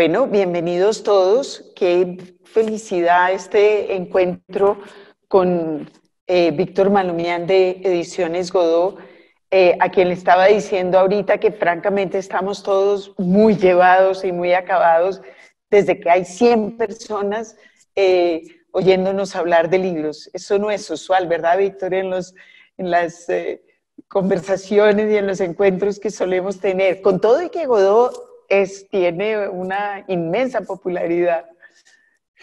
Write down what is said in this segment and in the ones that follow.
Bueno, bienvenidos todos. Qué felicidad este encuentro con eh, Víctor Malumián de Ediciones Godó, eh, a quien le estaba diciendo ahorita que francamente estamos todos muy llevados y muy acabados desde que hay 100 personas eh, oyéndonos hablar de libros. Eso no es usual, ¿verdad, Víctor? En, en las conversaciones y en los encuentros que solemos tener. Con todo y que Godó tiene una inmensa popularidad.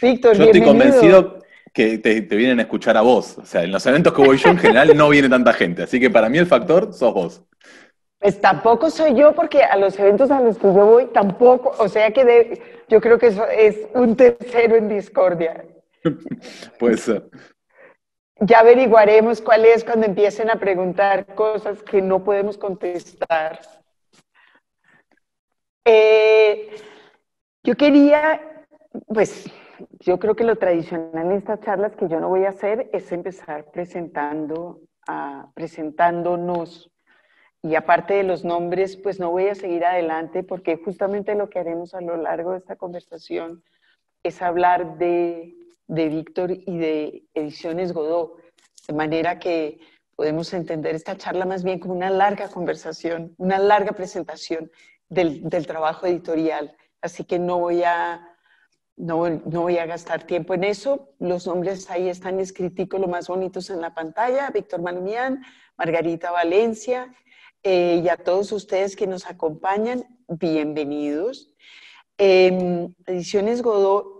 yo estoy convencido que te, vienen a escuchar a vos. O sea, en los eventos que voy yo en general no viene tanta gente. Así que para mí el factor sos vos. Pues tampoco soy yo, porque a los eventos a los que yo voy tampoco. O sea que yo creo que eso es un tercero en discordia. Pues Ya averiguaremos cuál es cuando empiecen a preguntar cosas que no podemos contestar. Eh, yo quería, pues, yo creo que lo tradicional en estas charlas que yo no voy a hacer es empezar presentando ah, presentándonos. Y aparte de los nombres, pues no voy a seguir adelante porque justamente lo que haremos a lo largo de esta conversación es hablar de, de Víctor y de Ediciones Godó, de manera que podemos entender esta charla más bien como una larga conversación, una larga presentación del, trabajo editorial. Así que no voy, a, no, voy a gastar tiempo en eso. Los nombres ahí están escritos los más bonitos en la pantalla. Víctor Malumián, Margarita Valencia eh, y a todos ustedes que nos acompañan, bienvenidos. Em, Ediciones Godot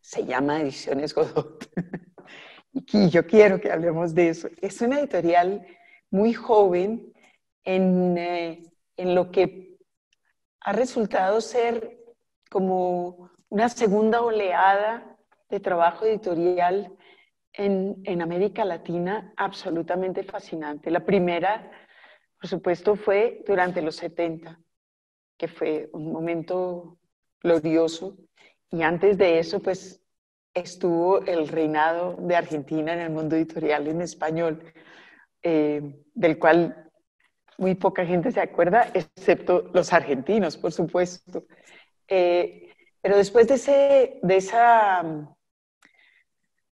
se llama Ediciones Godot. y yo quiero que hablemos de eso. Es una editorial muy joven en, eh, en lo que ha resultado ser como una segunda oleada de trabajo editorial en, América Latina absolutamente fascinante. La primera, por supuesto, fue durante los 70, que fue un momento glorioso. Y antes de eso, pues estuvo el reinado de Argentina en el mundo editorial en español, eh, del cual muy poca gente se acuerda, excepto los argentinos, por supuesto. Eh, pero después de ese, de, esa,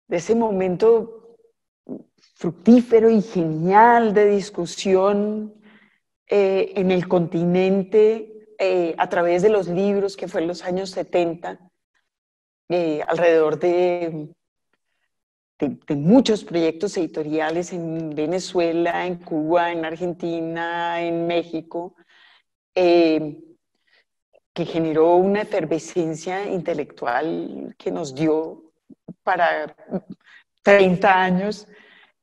de ese momento fructífero y genial de discusión eh, en el continente eh, a través de los libros, que fue en los años 70, alrededor de de, muchos proyectos editoriales en Venezuela, en Cuba, en Argentina, en México, eh, que generó una efervescencia intelectual que nos dio para 30 años,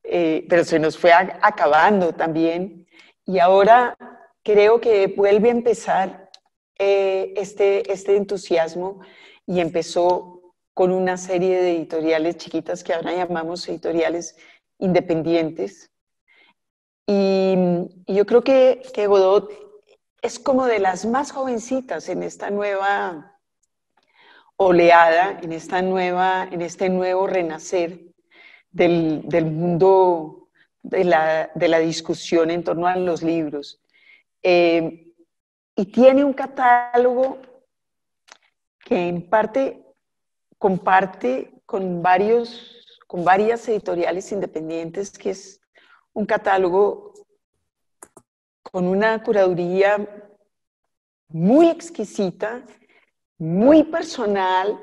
eh, pero se nos fue acabando también. Y ahora creo que vuelve a empezar eh, este, este entusiasmo y empezó con una serie de editoriales chiquitas que ahora llamamos editoriales independientes. Y, yo creo que, Godot es como de las más jovencitas en esta nueva oleada, en, esta nueva, en este nuevo renacer del, mundo de la, discusión en torno a los libros. Eh, y tiene un catálogo que en parte comparte con, varios, con varias editoriales independientes, que es un catálogo con una curaduría muy exquisita, muy personal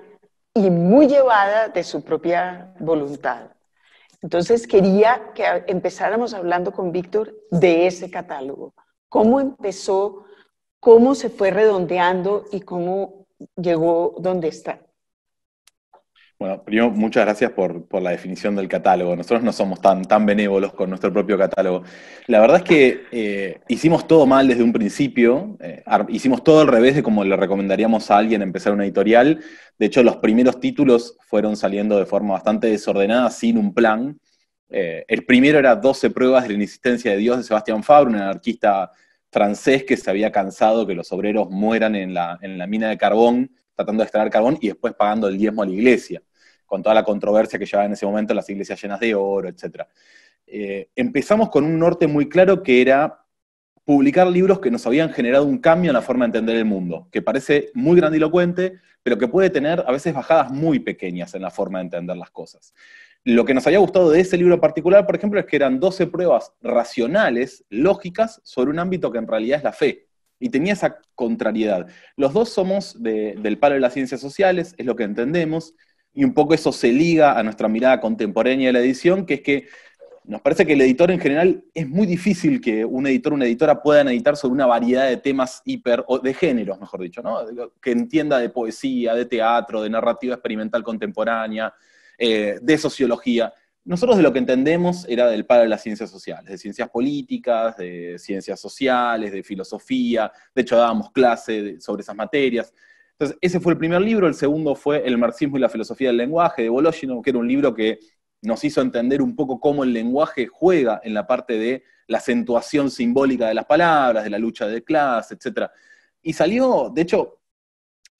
y muy llevada de su propia voluntad. Entonces quería que empezáramos hablando con Víctor de ese catálogo, cómo empezó, cómo se fue redondeando y cómo llegó donde está. Bueno, primero, muchas gracias por, la definición del catálogo. Nosotros no somos tan, tan benévolos con nuestro propio catálogo. La verdad es que eh, hicimos todo mal desde un principio, eh, hicimos todo al revés de como le recomendaríamos a alguien empezar una editorial. De hecho, los primeros títulos fueron saliendo de forma bastante desordenada, sin un plan. Eh, el primero era 12 pruebas de la inexistencia de Dios de Sebastián Fabre, un anarquista francés que se había cansado que los obreros mueran en la, en la mina de carbón tratando de extraer carbón y después pagando el diezmo a la iglesia, con toda la controversia que llevaba en ese momento las iglesias llenas de oro, etc. Eh, empezamos con un norte muy claro que era publicar libros que nos habían generado un cambio en la forma de entender el mundo, que parece muy grandilocuente, pero que puede tener a veces bajadas muy pequeñas en la forma de entender las cosas. Lo que nos había gustado de ese libro particular, por ejemplo, es que eran 12 pruebas racionales, lógicas, sobre un ámbito que en realidad es la fe. Y tenía esa contrariedad. Los dos somos del palo de las ciencias sociales, es lo que entendemos, y un poco eso se liga a nuestra mirada contemporánea de la edición, que es que nos parece que el editor en general es muy difícil que un editor o una editora puedan editar sobre una variedad de temas hiper, o de géneros, mejor dicho, ¿no? Que entienda de poesía, de teatro, de narrativa experimental contemporánea, eh, de sociología. Nosotros de lo que entendemos era del padre de las ciencias sociales, de ciencias políticas, de ciencias sociales, de filosofía, de hecho dábamos clase sobre esas materias. Entonces, ese fue el primer libro, el segundo fue El marxismo y la filosofía del lenguaje de Bologino, que era un libro que nos hizo entender un poco cómo el lenguaje juega en la parte de la acentuación simbólica de las palabras, de la lucha de clase, etc. Y salió, de hecho,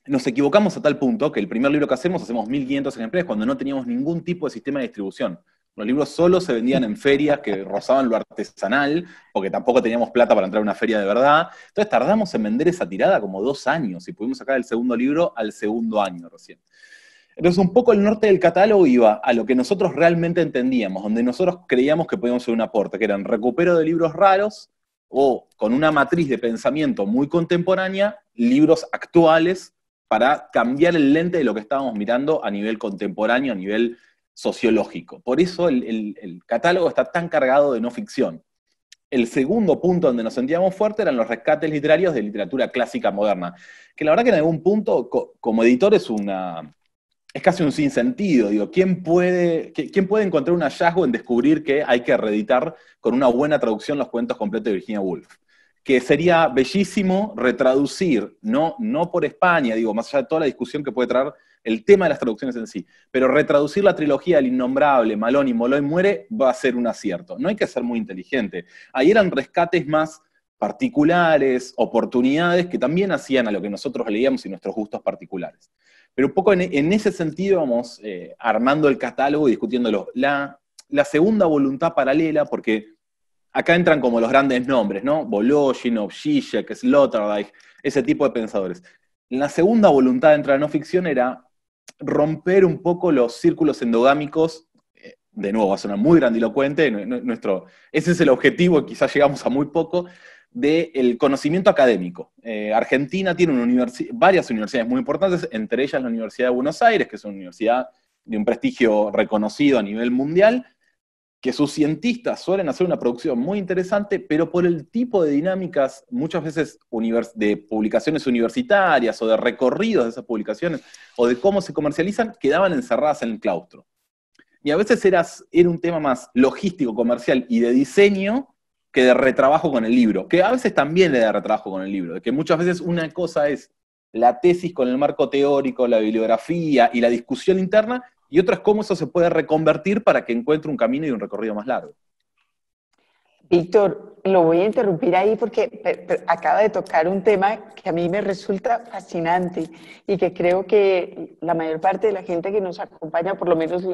nos equivocamos a tal punto que el primer libro que hacemos, hacemos 1500 ejemplares cuando no teníamos ningún tipo de sistema de distribución. Los libros solo se vendían en ferias que rozaban lo artesanal, porque tampoco teníamos plata para entrar a una feria de verdad. Entonces tardamos en vender esa tirada como dos años y pudimos sacar el segundo libro al segundo año recién. Entonces un poco el norte del catálogo iba a lo que nosotros realmente entendíamos, donde nosotros creíamos que podíamos hacer un aporte, que eran recupero de libros raros o con una matriz de pensamiento muy contemporánea, libros actuales para cambiar el lente de lo que estábamos mirando a nivel contemporáneo, a nivel sociológico. Por eso el, catálogo está tan cargado de no ficción. El segundo punto donde nos sentíamos fuertes eran los rescates literarios de literatura clásica moderna, que la verdad que en algún punto como editor es una es casi un sinsentido, digo, ¿quién puede, ¿quién puede encontrar un hallazgo en descubrir que hay que reeditar con una buena traducción los cuentos completos de Virginia Woolf? que sería bellísimo retraducir, no, no por España, digo, más allá de toda la discusión que puede traer el tema de las traducciones en sí. Pero retraducir la trilogía del innombrable, Malón y Moloy muere va a ser un acierto. No hay que ser muy inteligente. Ahí eran rescates más particulares, oportunidades que también hacían a lo que nosotros leíamos y nuestros gustos particulares. Pero un poco en, ese sentido vamos eh, armando el catálogo y discutiéndolo. La, segunda voluntad paralela, porque acá entran como los grandes nombres, ¿no? Zizek, Sloterdijk, ese tipo de pensadores. La segunda voluntad dentro de la no ficción era romper un poco los círculos endogámicos. Eh, de nuevo, va a sonar muy grandilocuente, ese es el objetivo, quizás llegamos a muy poco, del conocimiento académico. Eh, Argentina tiene varias universidades muy importantes, entre ellas la Universidad de Buenos Aires, que es una universidad de un prestigio reconocido a nivel mundial, que sus cientistas suelen hacer una producción muy interesante, pero por el tipo de dinámicas, muchas veces de publicaciones universitarias o de recorridos de esas publicaciones o de cómo se comercializan, quedaban encerradas en el claustro. Y a veces era, era un tema más logístico, comercial y de diseño que de retrabajo con el libro, que a veces también le da retrabajo con el libro, de que muchas veces una cosa es la tesis con el marco teórico, la bibliografía y la discusión interna, y otra es cómo eso se puede reconvertir para que encuentre un camino y un recorrido más largo. Víctor, lo voy a interrumpir ahí porque acaba de tocar un tema que a mí me resulta fascinante y que creo que la mayor parte de la gente que nos acompaña, por lo menos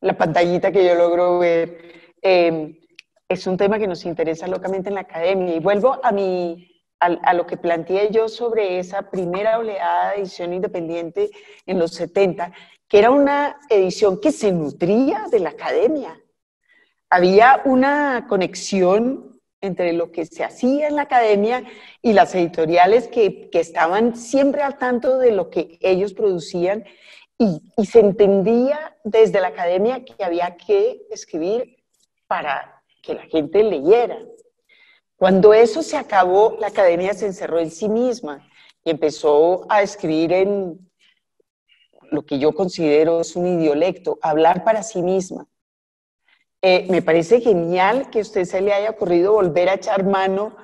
la, pantallita que yo logro ver, em, es un tema que nos interesa locamente en la academia. Y vuelvo a, mi, a, a lo que planteé yo sobre esa primera oleada de edición independiente en los 70 que era una edición que se nutría de la academia. Había una conexión entre lo que se hacía en la academia y las editoriales que, estaban siempre al tanto de lo que ellos producían y, se entendía desde la academia que había que escribir para que la gente leyera. Cuando eso se acabó, la academia se encerró en sí misma y empezó a escribir en lo que yo considero es un idiolecto, hablar para sí misma. Eh, me parece genial que a usted se le haya ocurrido volver a echar mano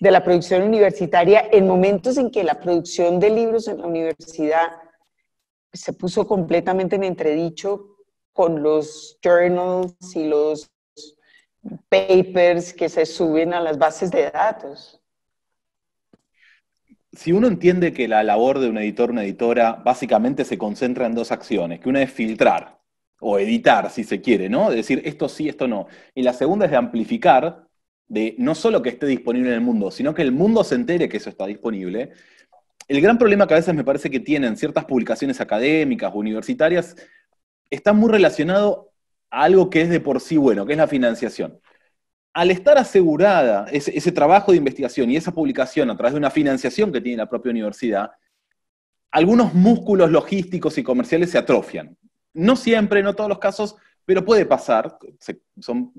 de la producción universitaria en momentos en que la producción de libros en la universidad se puso completamente en entredicho con los journals y los papers que se suben a las bases de datos si uno entiende que la labor de un editor, o una editora, básicamente se concentra en dos acciones, que una es filtrar o editar, si se quiere, ¿no? decir esto sí, esto no. Y la segunda es de amplificar, de no solo que esté disponible en el mundo, sino que el mundo se entere que eso está disponible. El gran problema que a veces me parece que tienen ciertas publicaciones académicas o universitarias está muy relacionado a algo que es de por sí bueno, que es la financiación al estar asegurada ese, trabajo de investigación y esa publicación a través de una financiación que tiene la propia universidad, algunos músculos logísticos y comerciales se atrofian. No siempre, no todos los casos, pero puede pasar.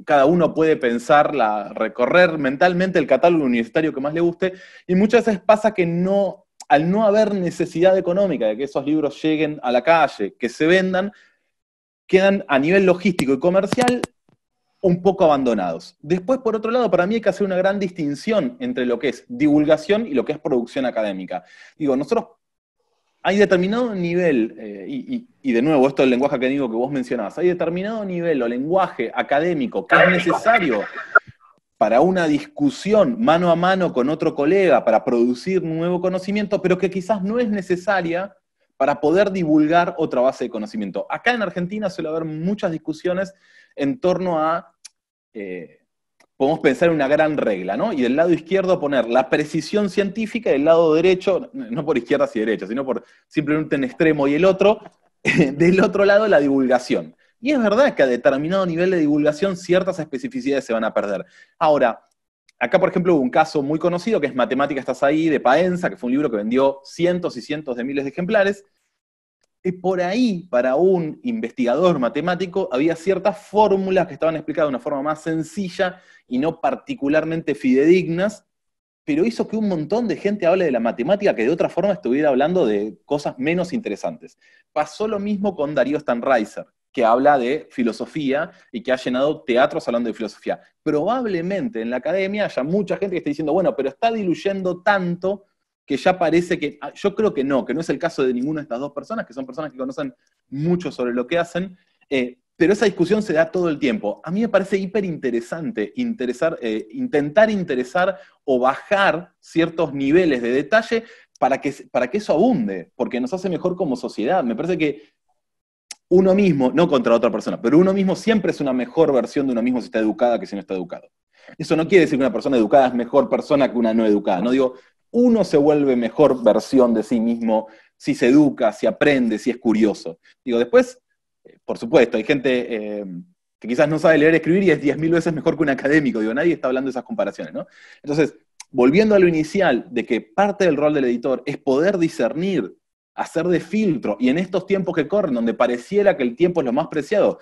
cada uno puede pensar, recorrer mentalmente el catálogo universitario que más le guste, y muchas veces pasa que no, al no haber necesidad económica de que esos libros lleguen a la calle, que se vendan, quedan a nivel logístico y comercial un poco abandonados. Después, por otro lado, para mí hay que hacer una gran distinción entre lo que es divulgación y lo que es producción académica. Digo, nosotros hay determinado nivel, eh, y, de nuevo, esto del el lenguaje que digo que vos mencionabas, hay determinado nivel o lenguaje académico que es necesario para una discusión mano a mano con otro colega, para producir nuevo conocimiento, pero que quizás no es necesaria para poder divulgar otra base de conocimiento. Acá en Argentina suele haber muchas discusiones en torno a eh, podemos pensar en una gran regla, ¿no? Y del lado izquierdo poner la precisión científica, y del lado derecho, no por izquierdas y derechas, sino por simplemente un extremo y el otro, del otro lado la divulgación. Y es verdad que a determinado nivel de divulgación ciertas especificidades se van a perder. Ahora, acá por ejemplo hubo un caso muy conocido que es Matemática estás ahí de Paenza, que fue un libro que vendió cientos y cientos de miles de ejemplares, y por ahí, para un investigador matemático, había ciertas fórmulas que estaban explicadas de una forma más sencilla y no particularmente fidedignas, pero hizo que un montón de gente hable de la matemática que de otra forma estuviera hablando de cosas menos interesantes. Pasó lo mismo con Darío Stanreiser, que habla de filosofía y que ha llenado teatros hablando de filosofía. Probablemente en la academia haya mucha gente que esté diciendo, bueno, pero está diluyendo tanto que ya parece que, ah, yo creo que no, que no es el caso de ninguna de estas dos personas, que son personas que conocen mucho sobre lo que hacen, eh, pero esa discusión se da todo el tiempo. A mí me parece hiper interesante interesar, eh, intentar interesar o bajar ciertos niveles de detalle para que, para que eso abunde, porque nos hace mejor como sociedad. Me parece que uno mismo, no contra otra persona, pero uno mismo siempre es una mejor versión de uno mismo si está educada que si no está educado. Eso no quiere decir que una persona educada es mejor persona que una no educada. No digo, uno se vuelve mejor versión de sí mismo si se educa, si aprende, si es curioso. Digo, después, eh, por supuesto, hay gente eh, que quizás no sabe leer y escribir y es 10.000 veces mejor que un académico. Digo, nadie está hablando de esas comparaciones, ¿no? Entonces, volviendo a lo inicial, de que parte del rol del editor es poder discernir, hacer de filtro, y en estos tiempos que corren, donde pareciera que el tiempo es lo más preciado,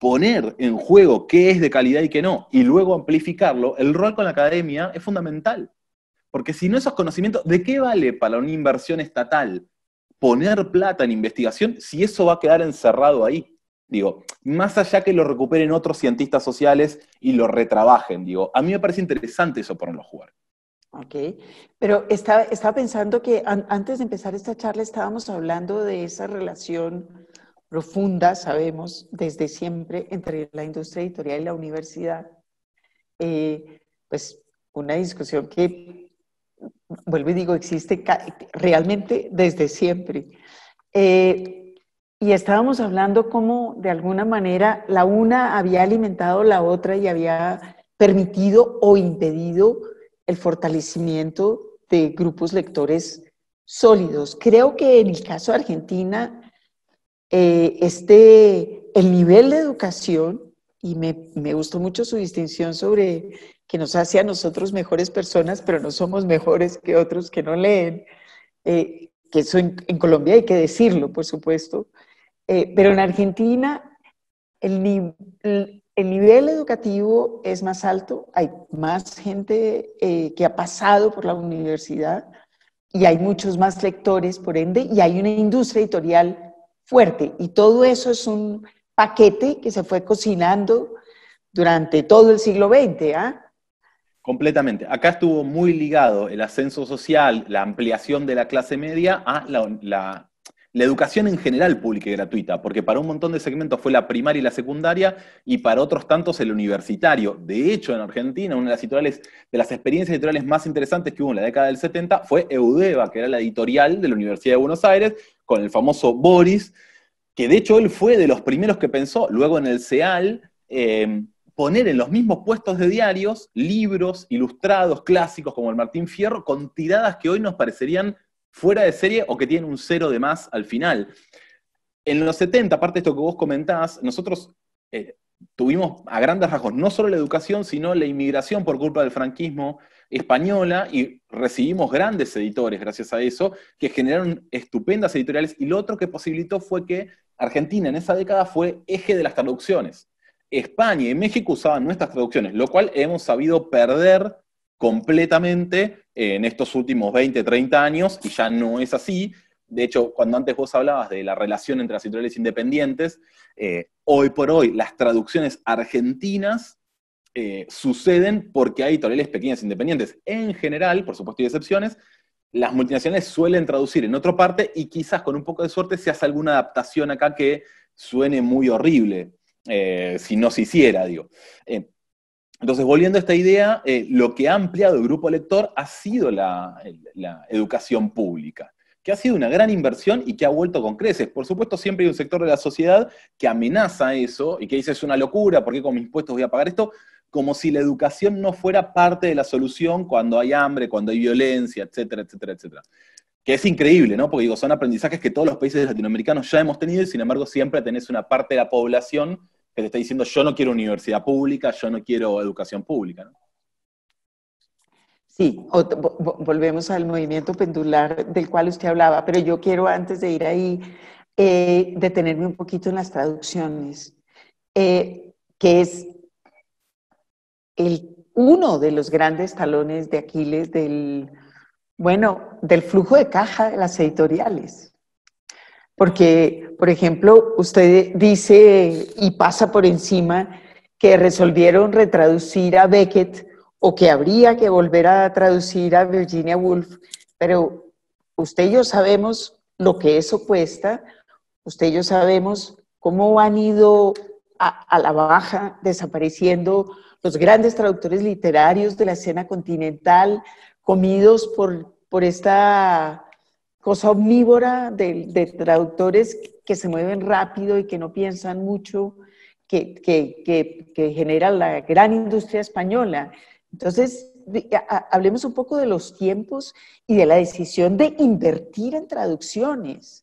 poner en juego qué es de calidad y qué no, y luego amplificarlo, el rol con la academia es fundamental. Porque si no esos conocimientos, ¿de qué vale para una inversión estatal poner plata en investigación si eso va a quedar encerrado ahí? Digo, más allá que lo recuperen otros cientistas sociales y lo retrabajen, digo, a mí me parece interesante eso ponerlo a jugar. Ok, pero estaba, estaba pensando que antes de empezar esta charla estábamos hablando de esa relación profunda, sabemos, desde siempre entre la industria editorial y la universidad. Eh, pues una discusión que vuelvo y digo, existe realmente desde siempre. Eh, y estábamos hablando cómo de alguna manera la una había alimentado la otra y había permitido o impedido el fortalecimiento de grupos lectores sólidos. Creo que en el caso de Argentina, eh, este, el nivel de educación, y me, me gustó mucho su distinción sobre que nos hace a nosotros mejores personas, pero no somos mejores que otros que no leen, eh, que eso en, Colombia hay que decirlo, por supuesto, eh, pero en Argentina el, nivel educativo es más alto, hay más gente eh, que ha pasado por la universidad y hay muchos más lectores, por ende, y hay una industria editorial fuerte y todo eso es un paquete que se fue cocinando durante todo el siglo XX, ¿ah? Completamente. Acá estuvo muy ligado el ascenso social, la ampliación de la clase media a la, educación en general pública y gratuita, porque para un montón de segmentos fue la primaria y la secundaria y para otros tantos el universitario. De hecho, en Argentina, una de las, de las experiencias editoriales más interesantes que hubo en la década del 70 fue Eudeva, que era la editorial de la Universidad de Buenos Aires, con el famoso Boris, que de hecho él fue de los primeros que pensó, luego en el CEAL. Eh, poner en los mismos puestos de diarios libros ilustrados, clásicos como el Martín Fierro, con tiradas que hoy nos parecerían fuera de serie o que tienen un cero de más al final. En los 70, aparte de esto que vos comentás, nosotros eh, tuvimos a grandes rasgos no solo la educación, sino la inmigración por culpa del franquismo española y recibimos grandes editores gracias a eso, que generaron estupendas editoriales y lo otro que posibilitó fue que Argentina en esa década fue eje de las traducciones. España y México usaban nuestras traducciones, lo cual hemos sabido perder completamente eh, en estos últimos 20, 30 años, y ya no es así. De hecho, cuando antes vos hablabas de la relación entre las editoriales independientes, eh, hoy por hoy las traducciones argentinas eh, suceden porque hay editoriales pequeñas e independientes. En general, por supuesto hay excepciones, las multinacionales suelen traducir en otra parte y quizás con un poco de suerte se hace alguna adaptación acá que suene muy horrible. Eh, si no se hiciera, digo. Eh, entonces, volviendo a esta idea, eh, lo que ha ampliado el grupo lector ha sido la, la, educación pública, que ha sido una gran inversión y que ha vuelto con creces. Por supuesto, siempre hay un sector de la sociedad que amenaza eso y que dice es una locura, ¿por qué con mis impuestos voy a pagar esto? Como si la educación no fuera parte de la solución cuando hay hambre, cuando hay violencia, etcétera, etcétera, etcétera que es increíble, ¿no? Porque digo, son aprendizajes que todos los países latinoamericanos ya hemos tenido y sin embargo siempre tenés una parte de la población que te está diciendo yo no quiero universidad pública, yo no quiero educación pública, ¿no? Sí, volvemos al movimiento pendular del cual usted hablaba, pero yo quiero antes de ir ahí eh, detenerme un poquito en las traducciones, eh, que es uno de los grandes talones de Aquiles del bueno, del flujo de caja de las editoriales. Porque, por ejemplo, usted dice y pasa por encima que resolvieron retraducir a Beckett o que habría que volver a traducir a Virginia Woolf, pero usted y yo sabemos lo que eso cuesta, usted y yo sabemos cómo han ido a, a la baja desapareciendo los grandes traductores literarios de la escena continental, comidos por, esta cosa omnívora de, traductores que se mueven rápido y que no piensan mucho, que, que, que, que genera la gran industria española. Entonces, hablemos un poco de los tiempos y de la decisión de invertir en traducciones.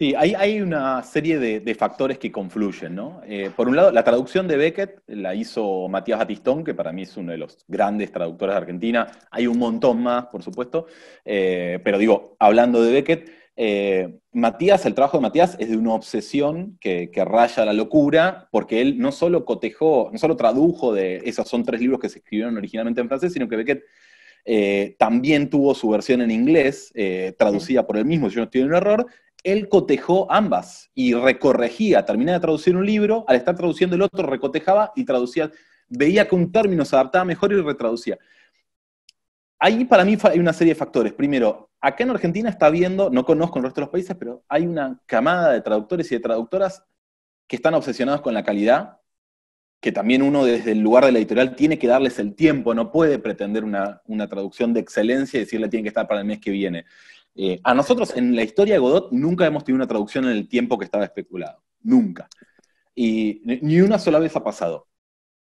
Sí, hay, una serie de, factores que confluyen, ¿no? Eh, por un lado, la traducción de Beckett la hizo Matías Batistón, que para mí es uno de los grandes traductores de Argentina. Hay un montón más, por supuesto, eh, pero digo, hablando de Beckett, eh, Matías, el trabajo de Matías es de una obsesión que, raya la locura, porque él no solo cotejó, no solo tradujo de esos son tres libros que se escribieron originalmente en francés, sino que Beckett también tuvo su versión en inglés, traducida por él mismo, si yo no estoy en un error, él cotejó ambas y recorregía, terminaba de traducir un libro, al estar traduciendo el otro, recotejaba y traducía, veía que un término se adaptaba mejor y retraducía. Ahí para mí hay una serie de factores. Primero, acá en Argentina está viendo, no conozco el resto de los países, pero hay una camada de traductores y de traductoras que están obsesionados con la calidad, que también uno desde el lugar de la editorial tiene que darles el tiempo, no puede pretender una, una traducción de excelencia y decirle tiene que estar para el mes que viene. Eh, a nosotros en la historia de Godot nunca hemos tenido una traducción en el tiempo que estaba especulado, nunca. Y ni una sola vez ha pasado.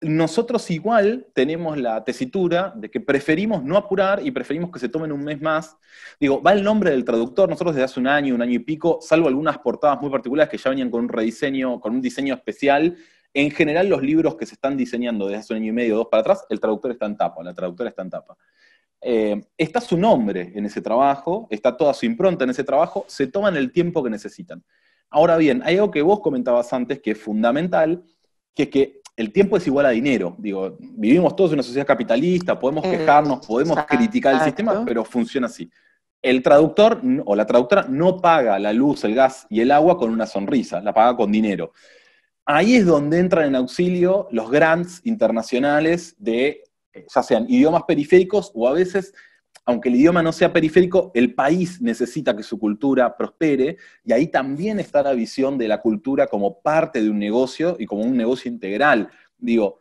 Nosotros igual tenemos la tesitura de que preferimos no apurar y preferimos que se tomen un mes más. Digo, va el nombre del traductor, nosotros desde hace un año, un año y pico, salvo algunas portadas muy particulares que ya venían con un rediseño, con un diseño especial, en general, los libros que se están diseñando desde hace un año y medio, dos para atrás, el traductor está en tapa, la traductora está en tapa. Eh, está su nombre en ese trabajo, está toda su impronta en ese trabajo, se toman el tiempo que necesitan. Ahora bien, hay algo que vos comentabas antes que es fundamental, que es que el tiempo es igual a dinero. Digo, vivimos todos en una sociedad capitalista, podemos eh, quejarnos, podemos criticar el sistema, pero funciona así. El traductor o la traductora no paga la luz, el gas y el agua con una sonrisa, la paga con dinero. Ahí es donde entran en auxilio los grants internacionales de eh, ya sean idiomas periféricos o a veces, aunque el idioma no sea periférico, el país necesita que su cultura prospere y ahí también está la visión de la cultura como parte de un negocio y como un negocio integral. Digo,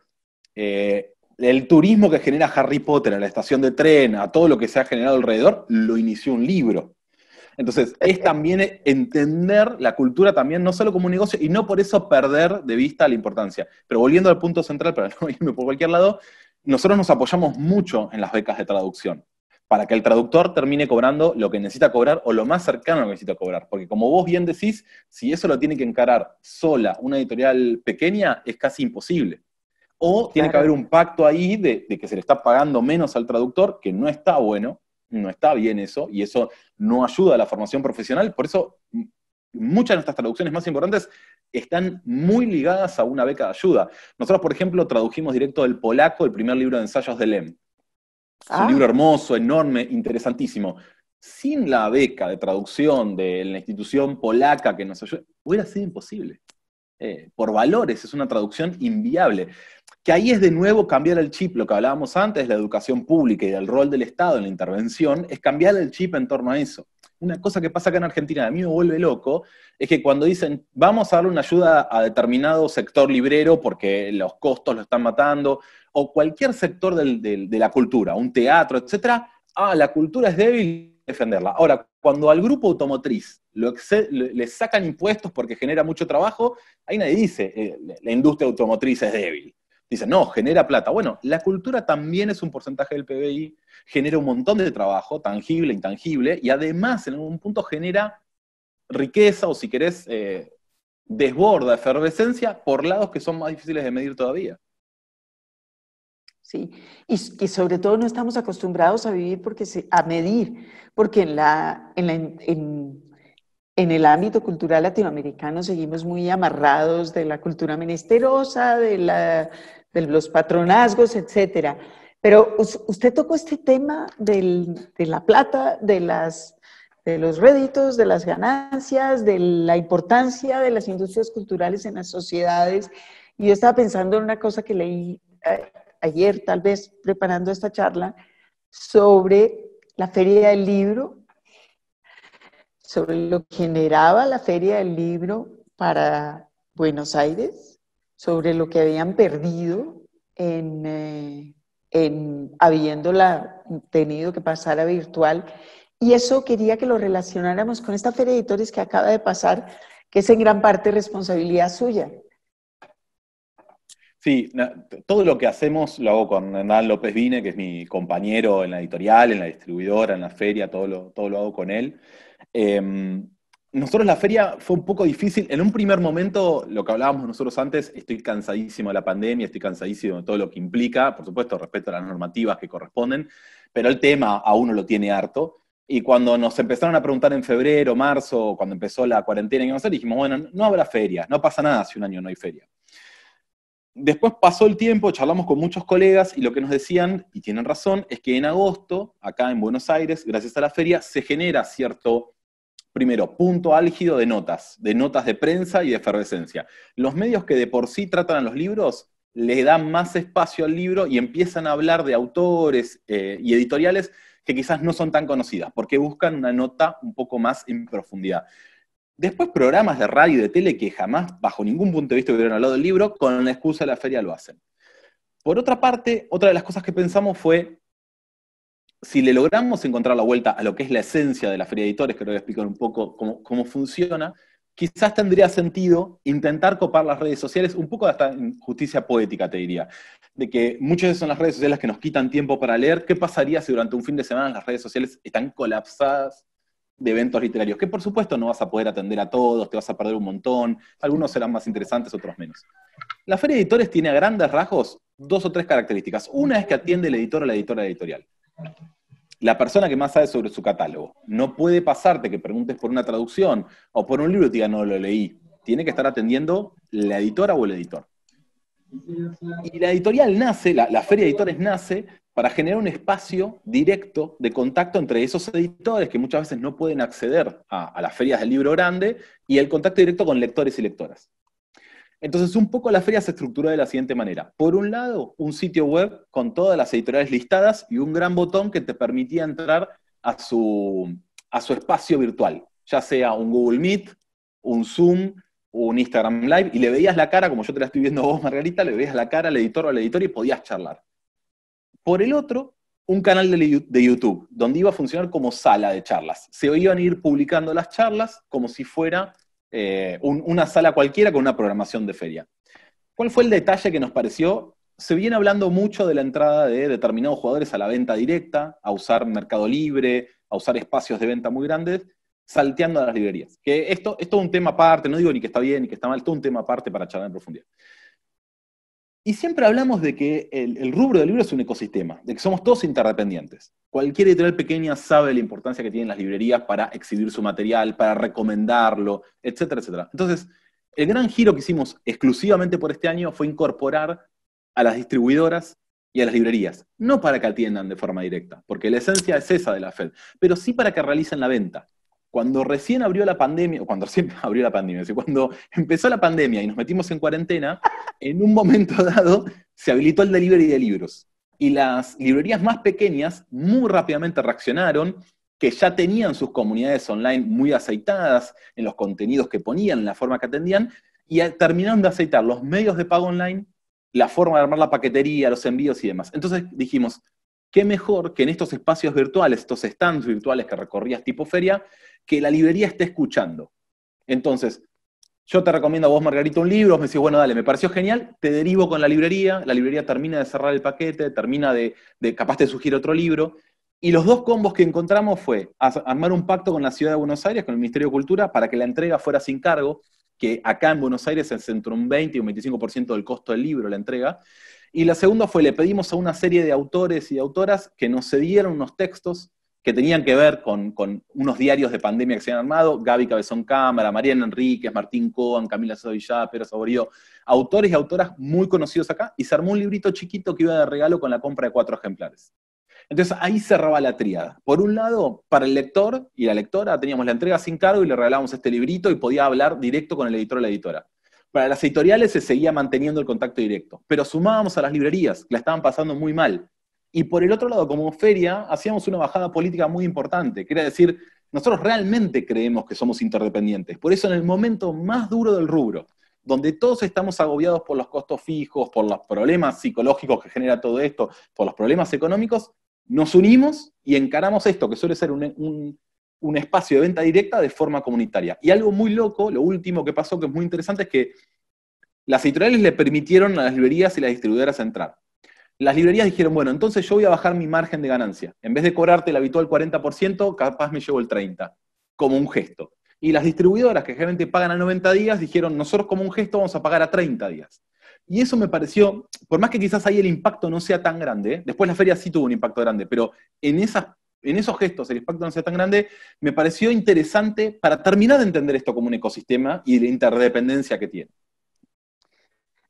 eh, el turismo que genera Harry Potter a la estación de tren, a todo lo que se ha generado alrededor, lo inició un libro. Entonces, es también entender la cultura también, no solo como un negocio, y no por eso perder de vista la importancia. Pero volviendo al punto central, para no irme por cualquier lado, nosotros nos apoyamos mucho en las becas de traducción para que el traductor termine cobrando lo que necesita cobrar o lo más cercano a lo que necesita cobrar. Porque como vos bien decís, si eso lo tiene que encarar sola una editorial pequeña, es casi imposible. O tiene que haber un pacto ahí de, de, que se le está pagando menos al traductor, que no está bueno, no está bien eso, y eso no ayuda a la formación profesional. Por eso muchas de nuestras traducciones más importantes están muy ligadas a una beca de ayuda. Nosotros, por ejemplo, tradujimos directo del polaco el primer libro de ensayos de Lem. un ah. libro hermoso, enorme, interesantísimo. Sin la beca de traducción de la institución polaca que nos ayuda, hubiera sido imposible. Eh, por valores, es una traducción inviable. Que ahí es de nuevo cambiar el chip, lo que hablábamos antes, la educación pública y el rol del Estado en la intervención, es cambiar el chip en torno a eso. Una cosa que pasa acá en Argentina, a mí me vuelve loco, es que cuando dicen, vamos a darle una ayuda a determinado sector librero porque los costos lo están matando, o cualquier sector de la cultura, un teatro, etc., ah, la cultura es débil, defenderla. Ahora, cuando al grupo automotriz le sacan impuestos porque genera mucho trabajo, ahí nadie dice, eh, la industria automotriz es débil. Dice no, genera plata. Bueno, la cultura también es un porcentaje del PBI, genera un montón de trabajo, tangible, intangible, y además en algún punto genera riqueza o si querés, eh, desborda efervescencia por lados que son más difíciles de medir todavía. ¿sí? Y, sobre todo no estamos acostumbrados a vivir porque a medir, porque en, la, en, el ámbito cultural latinoamericano seguimos muy amarrados de la cultura menesterosa, de, de los patronazgos, etc. Pero usted tocó este tema de la plata, de, las, de los réditos, de las ganancias, de la importancia de las industrias culturales en las sociedades. Y yo estaba pensando en una cosa que leí eh, ayer tal vez preparando esta charla sobre la feria del libro, sobre lo que generaba la feria del libro para Buenos Aires, sobre lo que habían perdido en, eh, en habiéndola tenido que pasar a virtual. Y eso quería que lo relacionáramos con esta feria de editores que acaba de pasar, que es en gran parte responsabilidad suya. Sí, todo lo que hacemos lo hago con Hernán López Vine, que es mi compañero en la editorial, en la distribuidora, en la feria, todo lo, hago con él. Em, nosotros la feria fue un poco difícil. En un primer momento, lo que hablábamos nosotros antes, estoy cansadísimo de la pandemia, estoy cansadísimo de todo lo que implica, por supuesto, respecto a las normativas que corresponden, pero el tema a uno lo tiene harto. Y cuando nos empezaron a preguntar en febrero, marzo, cuando empezó la cuarentena y dijimos, bueno, no habrá feria, no pasa nada si un año no hay feria. Después pasó el tiempo, charlamos con muchos colegas y lo que nos decían, y tienen razón, es que en agosto, acá en Buenos Aires, gracias a la feria, se genera cierto, primero, punto álgido de notas, de notas de prensa y de efervescencia. Los medios que de por sí tratan a los libros le dan más espacio al libro y empiezan a hablar de autores eh, y editoriales que quizás no son tan conocidas, porque buscan una nota un poco más en profundidad. Después programas de radio y de tele que jamás, bajo ningún punto de vista, hubieran hablado del libro, con la excusa de la feria lo hacen. Por otra parte, otra de las cosas que pensamos fue, si le logramos encontrar la vuelta a lo que es la esencia de la feria de editores, que lo voy a explicar un poco cómo, funciona, quizás tendría sentido intentar copar las redes sociales, un poco hasta justicia poética, te diría, de que muchas veces son las redes sociales las que nos quitan tiempo para leer. ¿Qué pasaría si durante un fin de semana las redes sociales están colapsadas de eventos literarios, que por supuesto no vas a poder atender a todos, te vas a perder un montón, algunos serán más interesantes, otros menos. La Feria de Editores tiene a grandes rasgos dos o tres características. Una es que atiende el editor a la editora editorial. La persona que más sabe sobre su catálogo. No puede pasarte que preguntes por una traducción o por un libro y te diga, no lo leí. Tiene que estar atendiendo la editora o el editor. Y la editorial nace, la, la Feria de Editores nace para generar un espacio directo de contacto entre esos editores que muchas veces no pueden acceder a, las ferias del libro grande y el contacto directo con lectores y lectoras. Entonces, un poco la feria se estructuró de la siguiente manera. Por un lado, un sitio web con todas las editoriales listadas y un gran botón que te permitía entrar a su, espacio virtual, ya sea un Google Meet, un Zoom, un Instagram Live, y le veías la cara, como yo te la estoy viendo vos, Margarita, le veías la cara al editor o al editor y podías charlar. Por el otro, un canal de YouTube, donde iba a funcionar como sala de charlas. Se iban a ir publicando las charlas como si fuera eh, una sala cualquiera con una programación de feria. ¿Cuál fue el detalle que nos pareció? Se viene hablando mucho de la entrada de determinados jugadores a la venta directa, a usar Mercado Libre, a usar espacios de venta muy grandes, salteando a las librerías. Que esto, es un tema aparte, no digo ni que está bien ni que está mal, todo un tema aparte para charlar en profundidad. Y siempre hablamos de que el, rubro del libro es un ecosistema, de que somos todos interdependientes. Cualquier editorial pequeña sabe la importancia que tienen las librerías para exhibir su material, para recomendarlo, etcétera, etcétera. Entonces, el gran giro que hicimos exclusivamente por este año fue incorporar a las distribuidoras y a las librerías. No para que atiendan de forma directa, porque la esencia es esa de la FED, pero sí para que realicen la venta. Cuando recién abrió la pandemia, o cuando recién abrió la pandemia, cuando empezó la pandemia y nos metimos en cuarentena, en un momento dado se habilitó el delivery de libros. Y las librerías más pequeñas muy rápidamente reaccionaron, que ya tenían sus comunidades online muy aceitadas en los contenidos que ponían, en la forma que atendían, y terminaron de aceitar los medios de pago online, la forma de armar la paquetería, los envíos y demás. Entonces dijimos, qué mejor que en estos espacios virtuales, estos stands virtuales que recorrías tipo feria, que la librería esté escuchando. Entonces, yo te recomiendo a vos, Margarita, un libro, me decís, bueno, dale, me pareció genial, te derivo con la librería, la librería termina de cerrar el paquete, termina de, capaz de sugerir otro libro, y los dos combos que encontramos fue armar un pacto con la Ciudad de Buenos Aires, con el Ministerio de Cultura, para que la entrega fuera sin cargo, que acá en Buenos Aires se entre un 20 y un 25% del costo del libro la entrega, y la segunda fue, le pedimos a una serie de autores y autoras que nos cedieran unos textos que tenían que ver con, unos diarios de pandemia que se han armado, Gaby Cabezón Cámara, Mariana Enríquez, Martín Coan, Camila Sodillá, Pedro Saborío, autores y autoras muy conocidos acá, y se armó un librito chiquito que iba de regalo con la compra de cuatro ejemplares. Entonces ahí cerraba la triada. Por un lado, para el lector y la lectora teníamos la entrega sin cargo y le regalábamos este librito y podía hablar directo con el editor o la editora. Para las editoriales se seguía manteniendo el contacto directo, pero sumábamos a las librerías, que la estaban pasando muy mal. Y por el otro lado, como feria, hacíamos una bajada política muy importante, que decir, nosotros realmente creemos que somos interdependientes. Por eso en el momento más duro del rubro, donde todos estamos agobiados por los costos fijos, por los problemas psicológicos que genera todo esto, por los problemas económicos, nos unimos y encaramos esto, que suele ser un, un, un espacio de venta directa de forma comunitaria. Y algo muy loco, lo último que pasó que es muy interesante es que las editoriales le permitieron a las librerías y las distribuidoras entrar. Las librerías dijeron, bueno, entonces yo voy a bajar mi margen de ganancia. En vez de cobrarte el habitual 40%, capaz me llevo el 30%, como un gesto. Y las distribuidoras que generalmente pagan a 90 días dijeron, nosotros como un gesto vamos a pagar a 30 días. Y eso me pareció, por más que quizás ahí el impacto no sea tan grande, después la feria sí tuvo un impacto grande, pero en esas en esos gestos el impacto no sea tan grande, me pareció interesante para terminar de entender esto como un ecosistema y la interdependencia que tiene.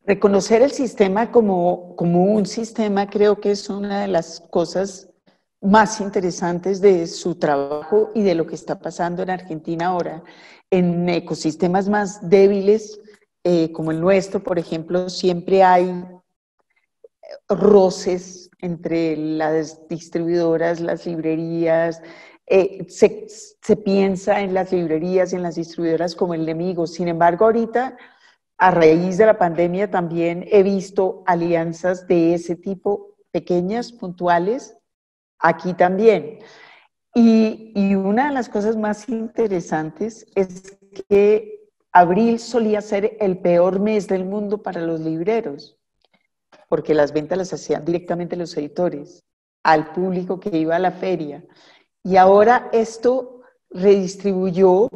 Reconocer el sistema como, como un sistema creo que es una de las cosas más interesantes de su trabajo y de lo que está pasando en Argentina ahora. En ecosistemas más débiles, eh, como el nuestro, por ejemplo, siempre hay roces entre las distribuidoras, las librerías. Eh, se, piensa en las librerías y en las distribuidoras como el enemigo. Sin embargo, ahorita, a raíz de la pandemia, también he visto alianzas de ese tipo, pequeñas, puntuales, aquí también. y una de las cosas más interesantes es que abril solía ser el peor mes del mundo para los libreros porque las ventas las hacían directamente los editores, al público que iba a la feria. Y ahora esto redistribuyó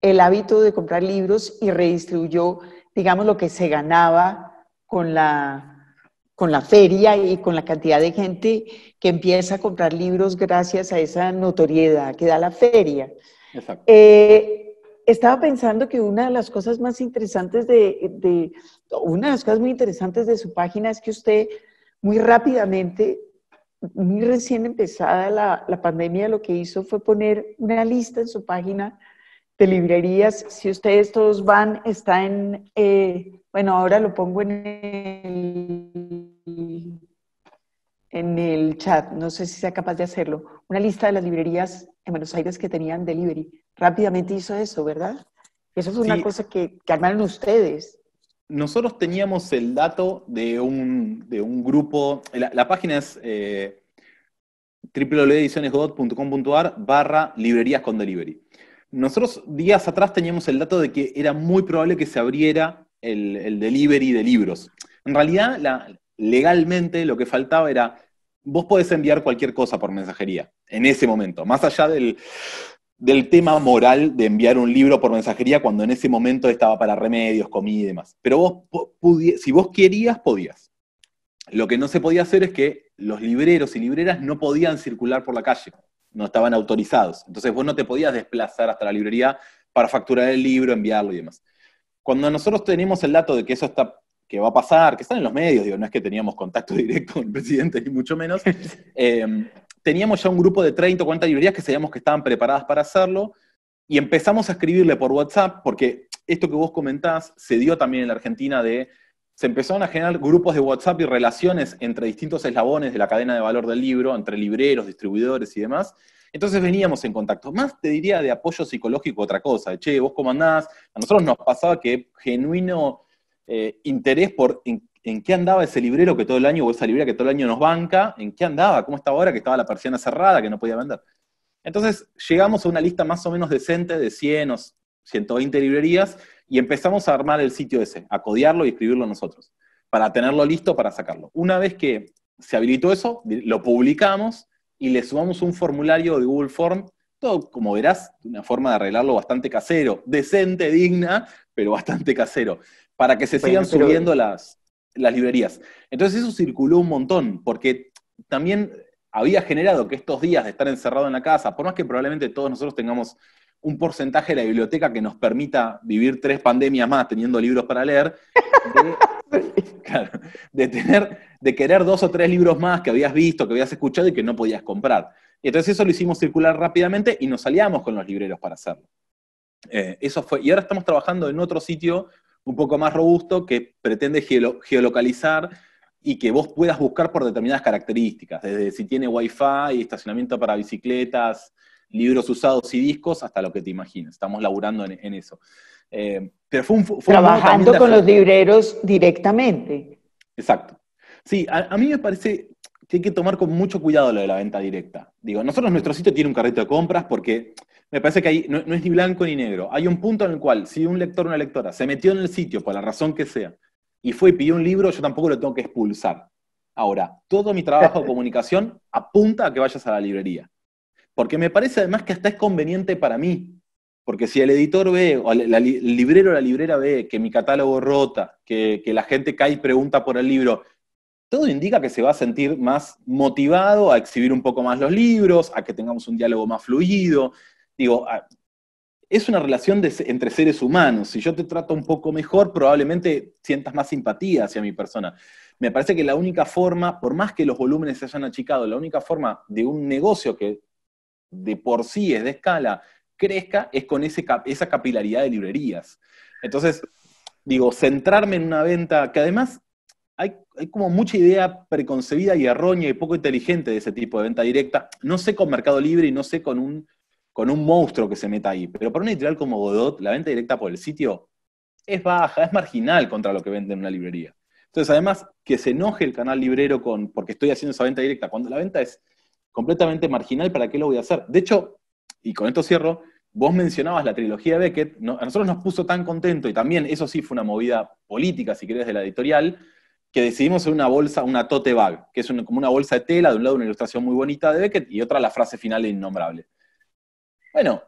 el hábito de comprar libros y redistribuyó, digamos, lo que se ganaba con la, con la feria y con la cantidad de gente que empieza a comprar libros gracias a esa notoriedad que da la feria. Eh, estaba pensando que una de las cosas más interesantes de, una de las cosas muy interesantes de su página es que usted muy rápidamente, muy recién empezada la, pandemia, lo que hizo fue poner una lista en su página de librerías. Si ustedes todos van, está en, eh, bueno, ahora lo pongo en el, chat, no sé si sea capaz de hacerlo, una lista de las librerías en Buenos Aires que tenían delivery. Rápidamente hizo eso, ¿verdad? Eso fue una cosa que, que armaron ustedes. Nosotros teníamos el dato de un, grupo, la, página es eh, www.edicionesgodot.com.ar barra librerías con delivery. Nosotros días atrás teníamos el dato de que era muy probable que se abriera el, el delivery de libros. En realidad, legalmente lo que faltaba era, vos podés enviar cualquier cosa por mensajería, en ese momento, más allá del, del tema moral de enviar un libro por mensajería cuando en ese momento estaba para remedios, comida y demás. Pero vos, si vos querías, podías. Lo que no se podía hacer es que los libreros y libreras no podían circular por la calle, no estaban autorizados. Entonces vos no te podías desplazar hasta la librería para facturar el libro, enviarlo y demás. Cuando nosotros tenemos el dato de que eso está que va a pasar, que están en los medios, digo, no es que teníamos contacto directo con el presidente, ni mucho menos, teníamos ya un grupo de 30 o 40 librerías que sabíamos que estaban preparadas para hacerlo y empezamos a escribirle por WhatsApp, porque esto que vos comentás se dio también en la Argentina de... Se empezaron a generar grupos de WhatsApp y relaciones entre distintos eslabones de la cadena de valor del libro, entre libreros, distribuidores y demás, entonces veníamos en contacto. Más te diría de apoyo psicológico otra cosa. Che, vos cómo A nosotros nos pasaba que genuino eh, interés por en qué andaba ese librero que todo el año, o esa librería que todo el año nos banca, en qué andaba, cómo estaba ahora que estaba la persiana cerrada, que no podía vender. Entonces llegamos a una lista más o menos decente de 100 o 120 librerías y empezamos a armar el sitio ese, a codearlo y escribirlo nosotros, para tenerlo listo para sacarlo. Una vez que se habilitó eso, lo publicamos y le sumamos un formulario de Google Form, todo como verás, una forma de arreglarlo bastante casero, decente, digna, pero bastante casero, para que se sigan subiendo las las librerías. Entonces eso circuló un montón, porque también había generado que estos días de estar encerrado en la casa, por más que probablemente todos nosotros tengamos un porcentaje de la biblioteca que nos permita vivir tres pandemias más teniendo libros para leer, de, tener, de querer dos o tres libros más que habías visto, que habías escuchado y que no podías comprar. Y entonces eso lo hicimos circular rápidamente y nos salíamos con los libreros para hacerlo. Eh, eso fue, y ahora estamos trabajando en otro sitio un poco más robusto que pretende geolocalizar y que vos puedas buscar por determinadas características, desde si tiene wifi, estacionamiento para bicicletas, libros usados y discos, hasta lo que te imagines. Estamos laburando en, eso. Eh, Trabajando con los libreros directamente. Exacto. Sí, a, mí me parece que que tomar con mucho cuidado lo de la venta directa. Digo, nosotros nuestro sitio tiene un carrito de compras porque me parece que ahí no, es ni blanco ni negro. Hay un punto en el cual si un lector o una lectora se metió en el sitio por la razón que sea y fue y pidió un libro, yo tampoco lo tengo que expulsar. Ahora, todo mi trabajo de comunicación apunta a que vayas a la librería. Porque me parece además que hasta es conveniente para mí. Porque si el editor ve, o el librero o la librera ve que mi catálogo rota, que, que la gente cae y pregunta por el libro, todo indica que se va a sentir más motivado a exhibir un poco más los libros, a que tengamos un diálogo más fluido. Digo, es una relación entre seres humanos. Si yo te trato un poco mejor, probablemente sientas más simpatía hacia mi persona. Me parece que la única forma, por más que los volúmenes se hayan achicado, la única forma de un negocio que de por sí es de escala, crezca, es con esa capilaridad de librerías. Entonces, digo, centrarme en una venta que además hay, como mucha idea preconcebida y errónea y poco inteligente de ese tipo de venta directa. No sé con Mercado Libre y no sé con un, con un monstruo que se meta ahí, pero para un editorial como Godot, la venta directa por el sitio es baja, es marginal contra lo que vende en una librería. Entonces, además, que se enoje el canal librero con porque estoy haciendo esa venta directa, cuando la venta es completamente marginal, ¿para qué lo voy a hacer? De hecho, y con esto cierro, Vos mencionabas la trilogía de Beckett, a nosotros nos puso tan contento y también eso sí fue una movida política, si querés, de la editorial, que decidimos hacer una bolsa, una tote bag, que es como una bolsa de tela, de un lado una ilustración muy bonita de Beckett y otra la frase final e Innombrable. Bueno,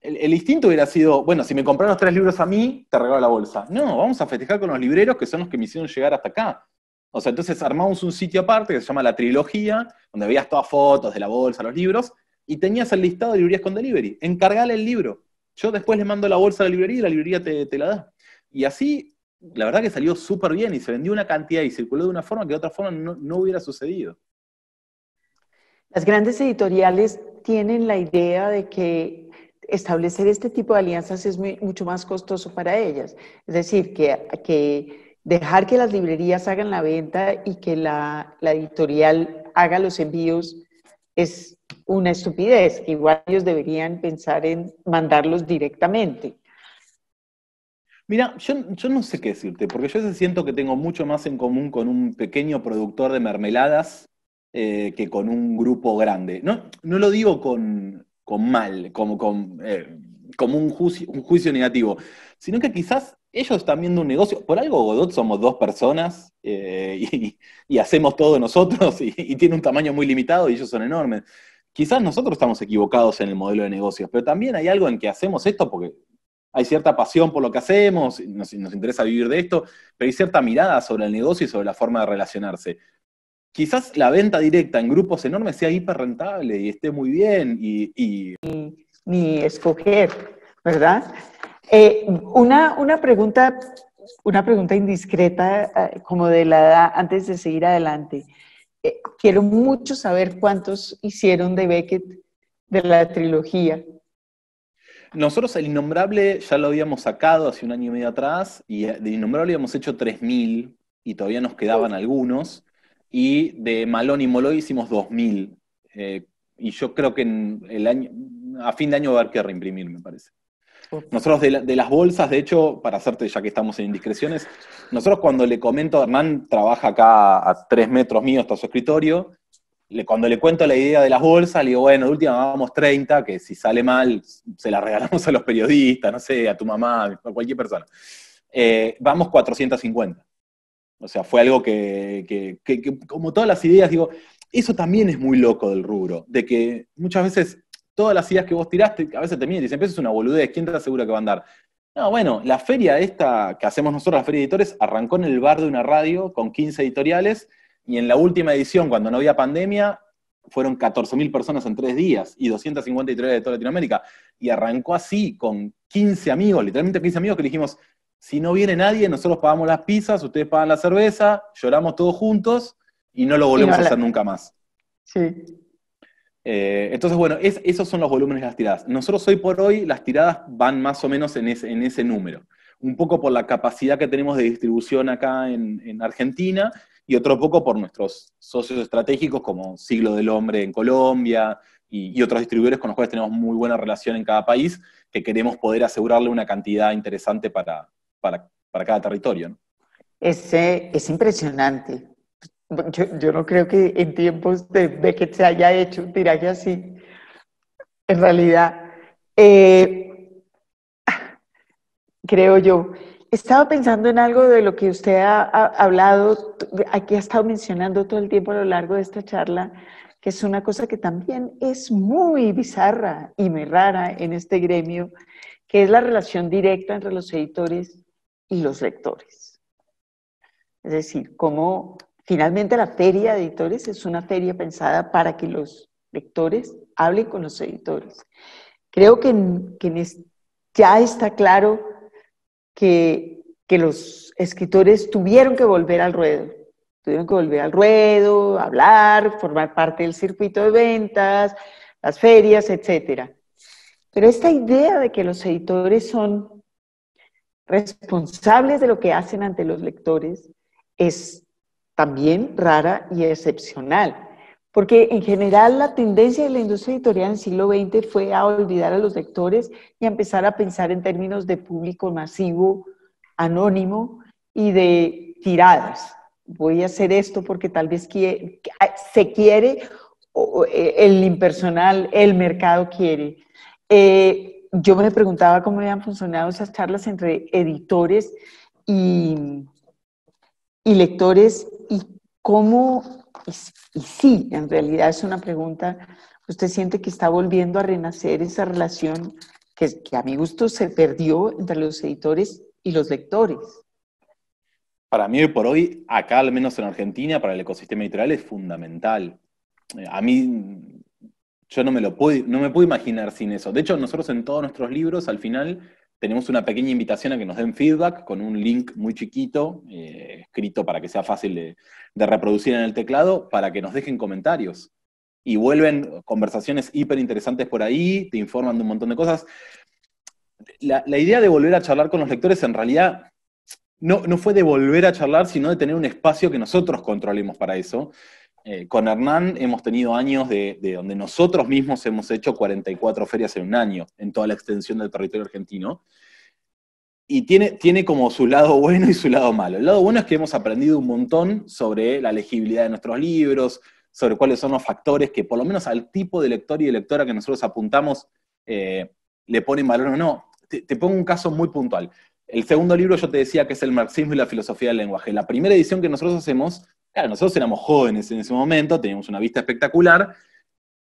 el, instinto hubiera sido, bueno, si me compraron los tres libros a mí, te regalo la bolsa. No, vamos a festejar con los libreros que son los que me hicieron llegar hasta acá. O sea, entonces armamos un sitio aparte que se llama La Trilogía, donde veías todas fotos de la bolsa, los libros, y tenías el listado de librerías con delivery. Encargale el libro. Yo después le mando la bolsa a la librería y la librería te la da. Y así la verdad que salió súper bien y se vendió una cantidad y circuló de una forma que de otra forma no, hubiera sucedido. Las grandes editoriales tienen la idea de que establecer este tipo de alianzas es mucho más costoso para ellas. Es decir, que, que, dejar que las librerías hagan la venta y que la, la editorial haga los envíos es una estupidez, que igual ellos deberían pensar en mandarlos directamente. Mira, yo, no sé qué decirte, porque yo siento que tengo mucho más en común con un pequeño productor de mermeladas eh, que con un grupo grande. No, no lo digo con, con mal, como, con, eh, como un, juicio, un juicio negativo, sino que quizás ellos están viendo un negocio. Por algo Godot somos dos personas eh, y, y, hacemos todo nosotros y tiene un tamaño muy limitado y ellos son enormes. Quizás nosotros estamos equivocados en el modelo de negocios, pero también hay algo en que hacemos esto porque hay cierta pasión por lo que hacemos, nos, nos, interesa vivir de esto, pero hay cierta mirada sobre el negocio y sobre la forma de relacionarse. Quizás la venta directa en grupos enormes sea hiper rentable y esté muy bien y... y... Ni, escoger, ¿verdad? Eh, una, pregunta, una pregunta indiscreta, eh, como de la antes de seguir adelante. Eh, quiero mucho saber cuántos hicieron de Beckett de la trilogía. Nosotros el Innombrable ya lo habíamos sacado hace un año y medio atrás, y eh, de Innombrable habíamos hecho 3.000 y todavía nos quedaban algunos, y de Malón y Moló hicimos 2.000. Eh, y yo creo que en el año, a fin de año va a haber que reimprimir, me parece. Nosotros de, las bolsas, de hecho, para hacerte, ya que estamos en indiscreciones, nosotros cuando le comento, Hernán trabaja acá a tres metros mío, hasta su escritorio, cuando le cuento la idea de las bolsas, le digo, bueno, de última vamos 30, que si sale mal, se la regalamos a los periodistas, no sé, a tu mamá, a cualquier persona. Eh, vamos 450. O sea, fue algo que, como todas las ideas, digo, eso también es muy loco del rubro, de que muchas veces todas las ideas que vos tiraste, a veces te miran y dicen, es una boludez, ¿quién te asegura que va a andar? No, bueno, la feria esta que hacemos nosotros, la feria de editores, arrancó en el bar de una radio con 15 editoriales y en la última edición, cuando no había pandemia, fueron 14.000 personas en tres días y 253 de toda Latinoamérica. Y arrancó así, con 15 amigos, literalmente 15 amigos que dijimos, si no viene nadie, nosotros pagamos las pizzas, ustedes pagan la cerveza, lloramos todos juntos y no lo volvemos a hacer nunca más. Sí. Eh, entonces, bueno, esos son los volúmenes de las tiradas. Nosotros hoy por hoy las tiradas van más o menos en ese, número. Un poco por la capacidad que tenemos de distribución acá en, en Argentina y otro poco por nuestros socios estratégicos como Siglo del Hombre en Colombia y, otros distribuidores con los cuales tenemos muy buena relación en cada país, que queremos poder asegurarle una cantidad interesante para, para, cada territorio. ¿no? Es, impresionante. Yo, no creo que en tiempos de, de, que se haya hecho un tiraje así, en realidad, eh, ah, creo yo. Estaba pensando en algo de lo que usted ha, hablado, aquí ha estado mencionando todo el tiempo a lo largo de esta charla, que es una cosa que también es muy bizarra y muy rara en este gremio, que es la relación directa entre los editores y los lectores. Es decir, como finalmente la feria de editores es una feria pensada para que los lectores hablen con los editores. Creo que, ya está claro que, los escritores tuvieron que volver al ruedo. Tuvieron que volver al ruedo, hablar, formar parte del circuito de ventas, las ferias, etc. Pero esta idea de que los editores son responsables de lo que hacen ante los lectores es también rara y excepcional. Porque en general la tendencia de la industria editorial en el siglo XX fue a olvidar a los lectores y a empezar a pensar en términos de público masivo, anónimo y de tiradas. Voy a hacer esto porque tal vez ah, se quiere, eh, el impersonal, el mercado quiere. Eh, yo me preguntaba cómo habían funcionado esas charlas entre editores y lectores y cómo y, sí, en realidad es una pregunta, ¿usted siente que está volviendo a renacer esa relación que, a mi gusto se perdió entre los editores y los lectores? Para mí hoy por hoy, acá al menos en Argentina, para el ecosistema editorial es fundamental. Eh, a mí, yo no me lo no me puedo imaginar sin eso. De hecho, nosotros en todos nuestros libros, al final, tenemos una pequeña invitación a que nos den feedback con un link muy chiquito, eh, escrito para que sea fácil de, reproducir en el teclado, para que nos dejen comentarios. Y vuelven conversaciones hiper interesantes por ahí, te informan de un montón de cosas. La, idea de volver a charlar con los lectores en realidad no, no fue de volver a charlar, sino de tener un espacio que nosotros controlemos para eso eh, con Hernán hemos tenido años de, donde nosotros mismos hemos hecho 44 ferias en un año, en toda la extensión del territorio argentino. Y tiene, tiene como su lado bueno y su lado malo. El lado bueno es que hemos aprendido un montón sobre la legibilidad de nuestros libros, sobre cuáles son los factores que, por lo menos al tipo de lector y lectora que nosotros apuntamos, eh, le ponen valor o no. Te, te pongo un caso muy puntual. El segundo libro yo te decía que es El marxismo y la filosofía del lenguaje. La primera edición que nosotros hacemos Claro, nosotros éramos jóvenes en ese momento, teníamos una vista espectacular.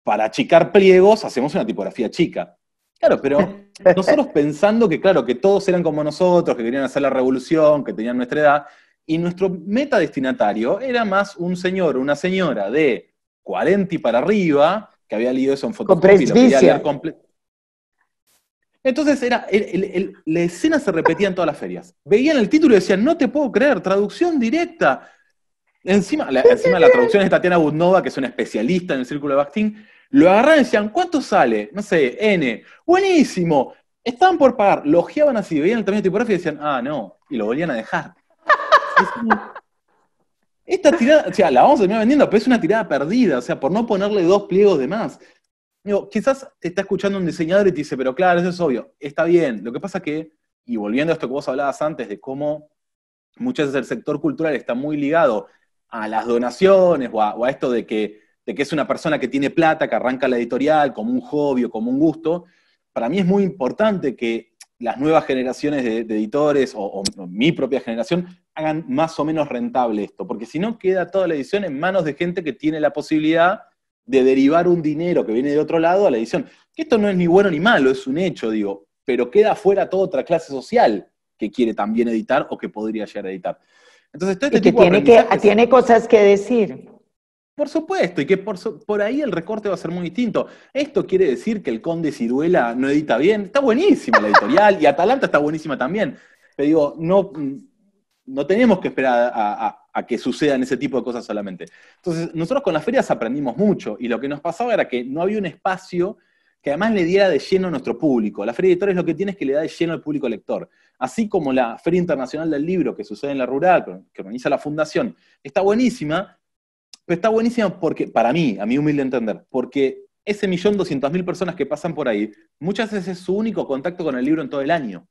Para achicar pliegos hacemos una tipografía chica. Claro, pero nosotros pensando que, claro, que todos eran como nosotros, que querían hacer la revolución, que tenían nuestra edad, y nuestro meta destinatario era más un señor una señora de 40 y para arriba, que había leído eso en fotografía. y lo quería completo. Entonces, era, la escena se repetía en todas las ferias. Veían el título y decían, no te puedo creer, traducción directa. Encima la, encima la traducción es Tatiana Budnova, que es una especialista en el círculo de Bakhtin. Lo agarran y decían, ¿cuánto sale? No sé, N. Buenísimo. Estaban por pagar, logiaban así, veían el tamaño tipografía y decían, ah, no, y lo volvían a dejar. Esta tirada, o sea, la vamos a terminar vendiendo, pero es una tirada perdida, o sea, por no ponerle dos pliegos de más. Digo, quizás te está escuchando un diseñador y te dice, pero claro, eso es obvio, está bien. Lo que pasa que, y volviendo a esto que vos hablabas antes de cómo muchas veces el sector cultural está muy ligado a las donaciones o a, esto de que, es una persona que tiene plata, que arranca la editorial como un hobby o como un gusto, para mí es muy importante que las nuevas generaciones de, editores o, mi propia generación hagan más o menos rentable esto, porque si no queda toda la edición en manos de gente que tiene la posibilidad de derivar un dinero que viene de otro lado a la edición. esto no es ni bueno ni malo, es un hecho, digo, pero queda fuera toda otra clase social que quiere también editar o que podría llegar a editar. Entonces, este y que tipo tiene, tiene cosas que decir. Por supuesto, y que por, ahí el recorte va a ser muy distinto. Esto quiere decir que el Conde Ciruela no edita bien. Está buenísima la editorial y Atalanta está buenísima también. Pero digo, no, tenemos que esperar a, que sucedan ese tipo de cosas solamente. Entonces, nosotros con las ferias aprendimos mucho y lo que nos pasaba era que no había un espacio que además le diera de lleno a nuestro público. La feria editorial es lo que tiene es que le da de lleno al público lector así como la Feria Internacional del Libro que sucede en la rural, que organiza la Fundación, está buenísima, pero está buenísima porque, para mí, a mi humilde entender, porque ese millón doscientas mil personas que pasan por ahí, muchas veces es su único contacto con el libro en todo el año.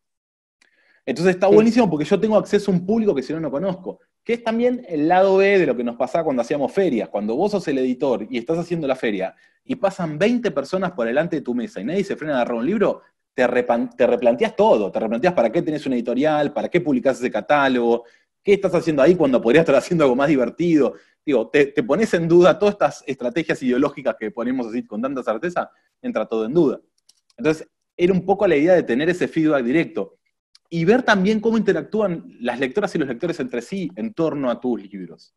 Entonces está buenísimo porque yo tengo acceso a un público que si no, no conozco. Que es también el lado B de lo que nos pasaba cuando hacíamos ferias. Cuando vos sos el editor y estás haciendo la feria y pasan 20 personas por delante de tu mesa y nadie se frena a agarrar un libro, te, replanteas todo, te replanteas para qué tenés una editorial, para qué publicás ese catálogo, qué estás haciendo ahí cuando podrías estar haciendo algo más divertido. Digo, te, te pones en duda todas estas estrategias ideológicas que ponemos así con tanta certeza, entra todo en duda. Entonces, era un poco la idea de tener ese feedback directo y ver también cómo interactúan las lectoras y los lectores entre sí en torno a tus libros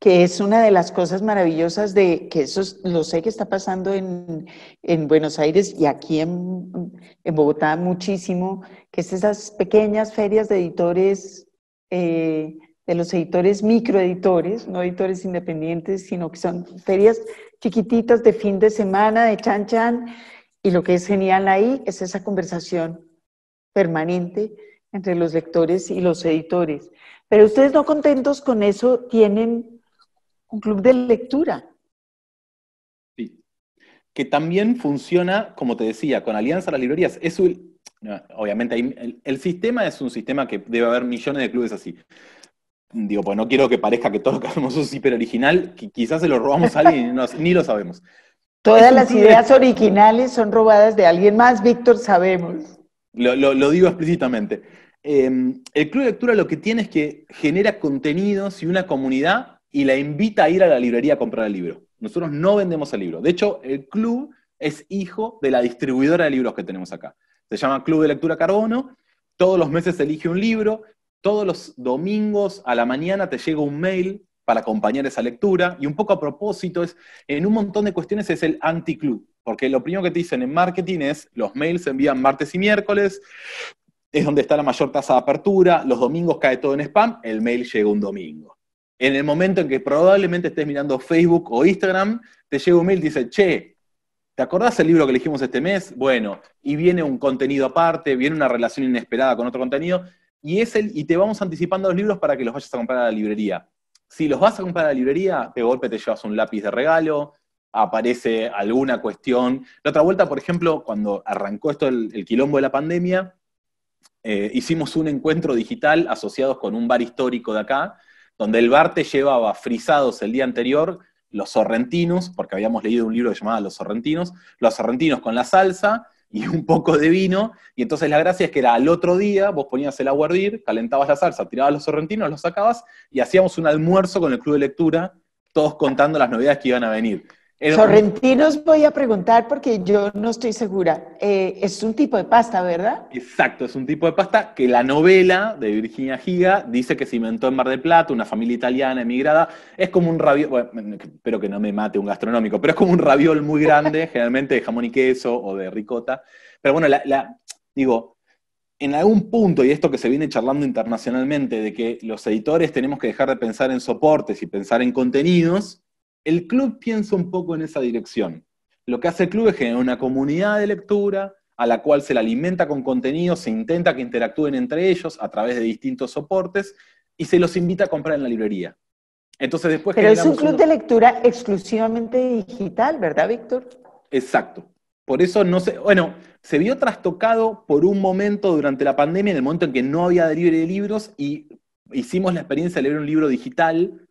que es una de las cosas maravillosas de que eso lo sé que está pasando en, Buenos Aires y aquí en, en, Bogotá muchísimo, que es esas pequeñas ferias de editores, eh, de los editores microeditores, no editores independientes, sino que son ferias chiquititas de fin de semana, de chan chan, y lo que es genial ahí es esa conversación permanente entre los lectores y los editores. Pero ustedes no contentos con eso, tienen un club de lectura. Sí, que también funciona, como te decía, con Alianza de las Librerías. Es obviamente, el, sistema es un sistema que debe haber millones de clubes así. Digo, pues no quiero que parezca que todo lo que hacemos es hiper original, que quizás se lo robamos a alguien y no, ni lo sabemos. Todas las ideas originales son robadas de alguien más, Víctor, sabemos. Lo, digo explícitamente. Em, el club de lectura lo que tiene es que genera contenidos y una comunidad y la invita a ir a la librería a comprar el libro. Nosotros no vendemos el libro. De hecho, el club es hijo de la distribuidora de libros que tenemos acá. Se llama Club de Lectura Carbono. Todos los meses elige un libro. Todos los domingos a la mañana te llega un mail para acompañar esa lectura. Y un poco a propósito, es en un montón de cuestiones es el anti-club. Porque lo primero que te dicen en marketing es los mails se envían martes y miércoles. Es donde está la mayor tasa de apertura. Los domingos cae todo en spam. El mail llega un domingo en el momento en que probablemente estés mirando Facebook o Instagram, te llega un mail y dice, che, ¿te acordás del libro que elegimos este mes? Bueno, y viene un contenido aparte, viene una relación inesperada con otro contenido, y, es el, y te vamos anticipando los libros para que los vayas a comprar a la librería. Si los vas a comprar a la librería, de golpe te llevas un lápiz de regalo, aparece alguna cuestión. La otra vuelta, por ejemplo, cuando arrancó esto el, quilombo de la pandemia, eh, hicimos un encuentro digital asociados con un bar histórico de acá, donde el bar te llevaba frisados el día anterior los sorrentinos, porque habíamos leído un libro llamado Los sorrentinos, los sorrentinos con la salsa y un poco de vino, y entonces la gracia es que era al otro día, vos ponías el agua a calentabas la salsa, tirabas los sorrentinos, los sacabas, y hacíamos un almuerzo con el club de lectura, todos contando las novedades que iban a venir. Sorrentinos voy a preguntar porque yo no estoy segura. Eh, es un tipo de pasta, ¿verdad? Exacto, es un tipo de pasta que la novela de Virginia Giga dice que se inventó en Mar del Plata, una familia italiana emigrada. Es como un raviol, bueno, espero que no me mate un gastronómico, pero es como un raviol muy grande, generalmente de jamón y queso o de ricota. Pero bueno, la, digo, en algún punto, y esto que se viene charlando internacionalmente, de que los editores tenemos que dejar de pensar en soportes y pensar en contenidos, el club piensa un poco en esa dirección. Lo que hace el club es generar una comunidad de lectura a la cual se la alimenta con contenido, se intenta que interactúen entre ellos a través de distintos soportes y se los invita a comprar en la librería. Entonces después Pero es un club de lectura exclusivamente digital, ¿verdad, Víctor? Exacto. Por eso no sé, bueno, se vio trastocado por un momento durante la pandemia, en el momento en que no había delivery de libros y hicimos la experiencia de leer un libro digital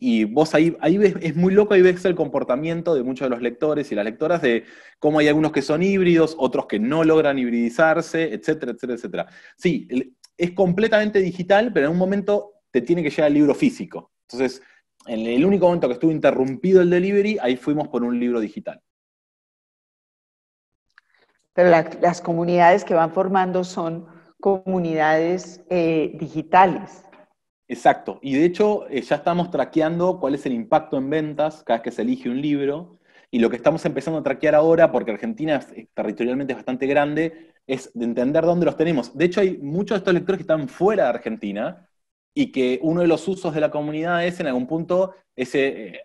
y vos ahí, ves, es muy loco, ahí ves el comportamiento de muchos de los lectores y las lectoras de cómo hay algunos que son híbridos, otros que no logran hibridizarse, etcétera, etcétera, etcétera. Sí, es completamente digital, pero en un momento te tiene que llegar el libro físico. Entonces, en el único momento que estuvo interrumpido el delivery, ahí fuimos por un libro digital. Pero las comunidades que van formando son comunidades eh, digitales Exacto. Y de hecho, eh, ya estamos traqueando cuál es el impacto en ventas cada vez que se elige un libro. Y lo que estamos empezando a traquear ahora, porque Argentina territorialmente es bastante grande, es de entender dónde los tenemos. De hecho, hay muchos de estos lectores que están fuera de Argentina y que uno de los usos de la comunidad es, en algún punto, ese, eh,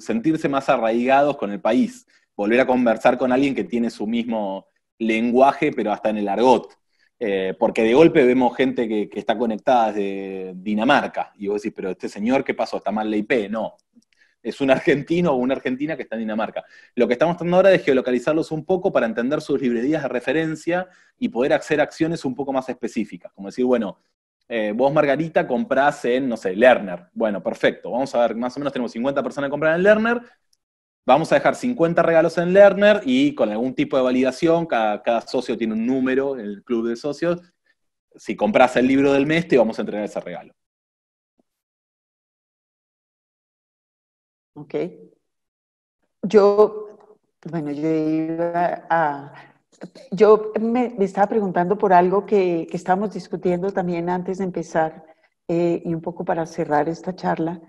sentirse más arraigados con el país, volver a conversar con alguien que tiene su mismo lenguaje, pero hasta en el argot. Eh, porque de golpe vemos gente que, está conectada desde Dinamarca. Y vos decís, pero este señor, ¿qué pasó? ¿Está mal la IP? No. Es un argentino o una argentina que está en Dinamarca. Lo que estamos tratando ahora es geolocalizarlos un poco para entender sus librerías de referencia y poder hacer acciones un poco más específicas. Como decir, bueno, eh, vos, Margarita, comprás en, no sé, Lerner. Bueno, perfecto. Vamos a ver, más o menos tenemos 50 personas que compran en Lerner, Vamos a dejar 50 regalos en Lerner y con algún tipo de validación, cada, socio tiene un número en el club de socios. Si compras el libro del mes, te vamos a entregar ese regalo. Ok. Yo, bueno, yo iba a... Yo me, estaba preguntando por algo que, estamos estábamos discutiendo también antes de empezar eh, y un poco para cerrar esta charla.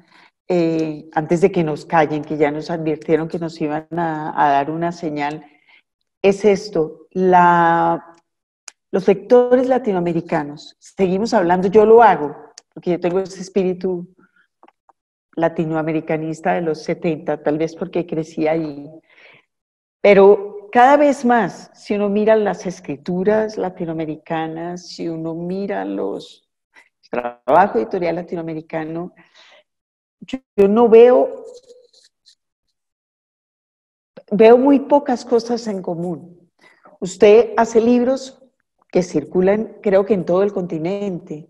Eh, antes de que nos callen, que ya nos advirtieron que nos iban a, dar una señal, es esto, la, los lectores latinoamericanos, seguimos hablando, yo lo hago, porque yo tengo ese espíritu latinoamericanista de los 70, tal vez porque crecí ahí, pero cada vez más, si uno mira las escrituras latinoamericanas, si uno mira los el trabajo editorial latinoamericano, yo, no veo, veo muy pocas cosas en común. Usted hace libros que circulan, creo que en todo el continente,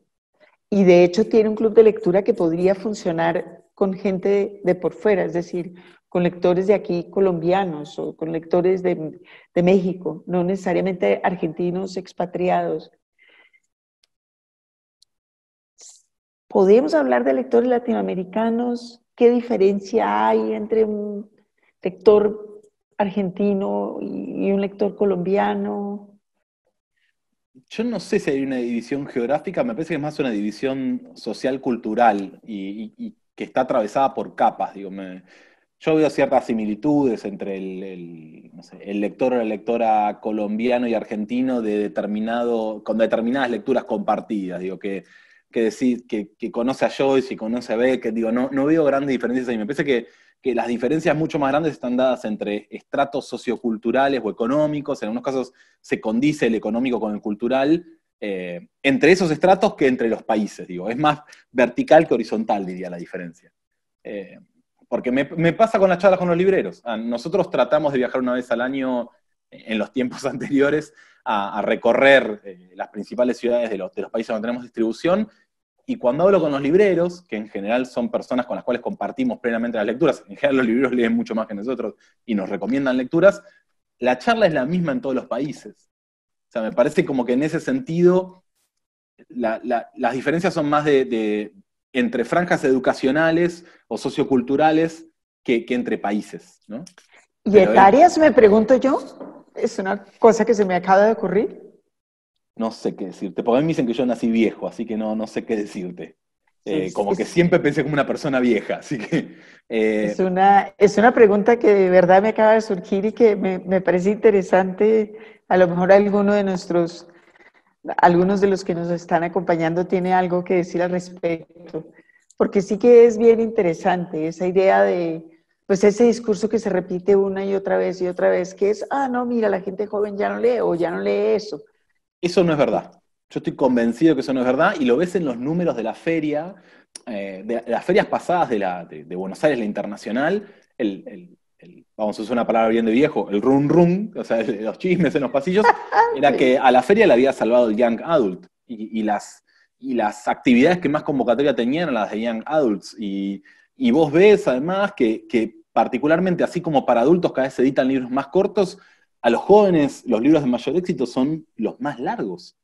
y de hecho tiene un club de lectura que podría funcionar con gente de, por fuera, es decir, con lectores de aquí colombianos o con lectores de México, no necesariamente argentinos expatriados. ¿Podemos hablar de lectores latinoamericanos? ¿Qué diferencia hay entre un lector argentino y un lector colombiano? Yo no sé si hay una división geográfica, me parece que es más una división social-cultural y, que está atravesada por capas. Digo, me, yo veo ciertas similitudes entre el, lector o la lectora colombiano y argentino de determinado, con determinadas lecturas compartidas. Digo, que que, decir, que, conoce a Joyce y conoce a Beck, digo, no, no veo grandes diferencias ahí. Me parece que, las diferencias mucho más grandes están dadas entre estratos socioculturales o económicos, en algunos casos se condice el económico con el cultural, eh, entre esos estratos que entre los países, digo, es más vertical que horizontal, diría la diferencia. Eh, porque me, pasa con las charlas con los libreros. Ah, nosotros tratamos de viajar una vez al año en los tiempos anteriores a, recorrer eh, las principales ciudades de los, de los países donde tenemos distribución y cuando hablo con los libreros, que en general son personas con las cuales compartimos plenamente las lecturas, en general los libreros leen mucho más que nosotros y nos recomiendan lecturas, la charla es la misma en todos los países. O sea, me parece como que en ese sentido las diferencias son más de, entre franjas educacionales o socioculturales que, entre países. ¿no? ¿Y etarias, me pregunto yo? Es una cosa que se me acaba de ocurrir no sé qué decirte, porque a mí me dicen que yo nací viejo, así que no, no sé qué decirte. Eh, como que siempre pensé como una persona vieja, así que... Eh, es, una, es una pregunta que de verdad me acaba de surgir y que me, me, parece interesante. A lo mejor alguno de nuestros, algunos de los que nos están acompañando tiene algo que decir al respecto, porque sí que es bien interesante esa idea de, pues ese discurso que se repite una y otra vez y otra vez, que es, ah, no, mira, la gente joven ya no lee o ya no lee eso. Eso no es verdad. Yo estoy convencido que eso no es verdad y lo ves en los números de la feria, eh, de, las ferias pasadas de, la, de, Buenos Aires, la internacional, el, vamos a usar una palabra bien de viejo, el run run, o sea, los chismes en los pasillos, era que a la feria le había salvado el Young Adult y, las, y las actividades que más convocatoria tenían eran las de Young Adults. Y, vos ves además que, que particularmente así como para adultos cada vez se editan libros más cortos, a los jóvenes los libros de mayor éxito son los más largos.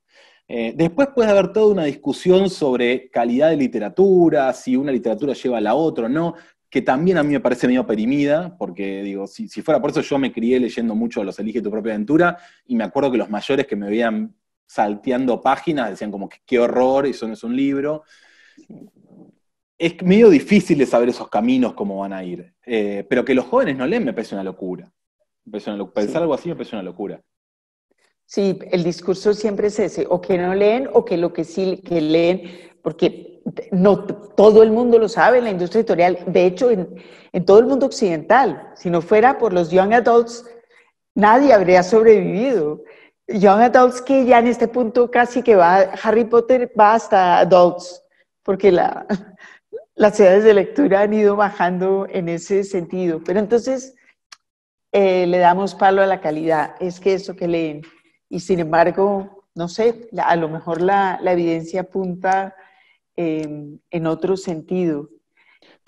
Eh, después puede haber toda una discusión sobre calidad de literatura, si una literatura lleva a la otra o no, que también a mí me parece medio perimida, porque digo, si, si, fuera por eso yo me crié leyendo mucho Los Elige tu propia aventura, y me acuerdo que los mayores que me veían salteando páginas decían como que qué horror, eso no es un libro. Es medio difícil de saber esos caminos cómo van a ir, eh, pero que los jóvenes no leen me parece una locura. Pensar algo así me parece una locura. Sí, el discurso siempre es ese, o que no leen o que lo que sí que leen, porque no todo el mundo lo sabe en la industria editorial, de hecho en, todo el mundo occidental, si no fuera por los young adults, nadie habría sobrevivido. Young adults que ya en este punto casi que va, Harry Potter va hasta adults, porque la, las edades de lectura han ido bajando en ese sentido. Pero entonces eh, le damos palo a la calidad, es que eso que leen. Y sin embargo, no sé, a lo mejor la, evidencia apunta em, en otro sentido.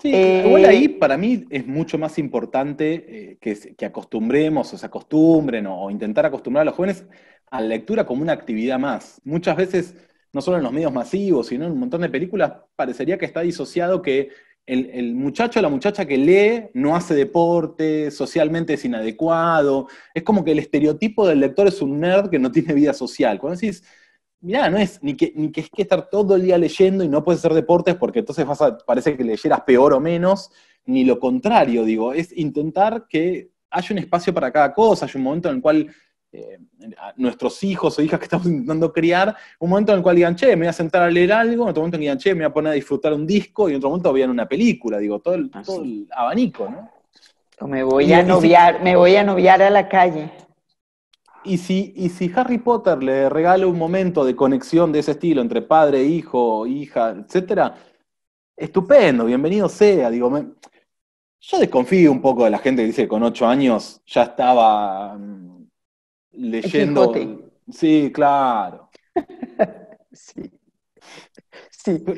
Sí, eh, igual ahí para mí es mucho más importante eh, que, acostumbremos o se acostumbren o intentar acostumbrar a los jóvenes a la lectura como una actividad más. Muchas veces, no solo en los medios masivos, sino en un montón de películas, parecería que está disociado que el, muchacho o la muchacha que lee no hace deporte, socialmente es inadecuado, es como que el estereotipo del lector es un nerd que no tiene vida social. Cuando decís, mirá, no es ni que, ni que es que estar todo el día leyendo y no puedes hacer deportes porque entonces parece que leyeras peor o menos, ni lo contrario, digo, es intentar que haya un espacio para cada cosa, hay un momento en el cual eh, nuestros hijos o hijas que estamos intentando criar, un momento en el cual digan, che, me voy a sentar a leer algo, en otro momento en me voy a poner a disfrutar un disco, y en otro momento ver una película, digo, todo el, ah, todo el abanico, ¿no? me voy a noviar, me voy a noviar a la calle. Y si, y si Harry Potter le regala un momento de conexión de ese estilo entre padre, hijo, hija, etcétera, estupendo, bienvenido sea. Digo, yo desconfío un poco de la gente que dice que con ocho años ya estaba mm, leyendo. Sí, claro. sí.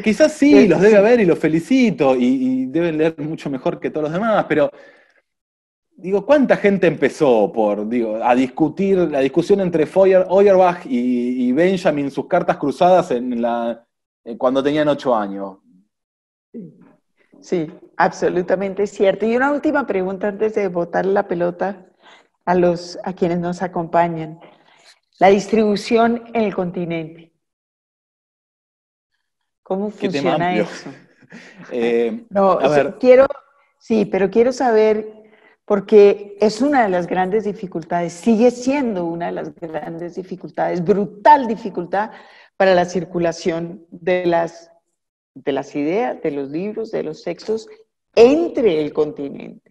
Quizás sí, los debe haber y los felicito y, deben leer mucho mejor que todos los demás, pero digo, ¿cuánta gente empezó por, digo, a discutir la discusión entre Feuerbach y, Benjamin, sus cartas cruzadas en la, eh, cuando tenían ocho años? Sí, absolutamente cierto. Y una última pregunta antes de botar la pelota a, los, a quienes nos acompañan. La distribución en el continente. ¿Cómo funciona eso? Eh, no, quiero, sí, pero quiero saber, porque es una de las grandes dificultades, sigue siendo una de las grandes dificultades, brutal dificultad para la circulación de las, de las ideas, de los libros, de los textos entre el continente.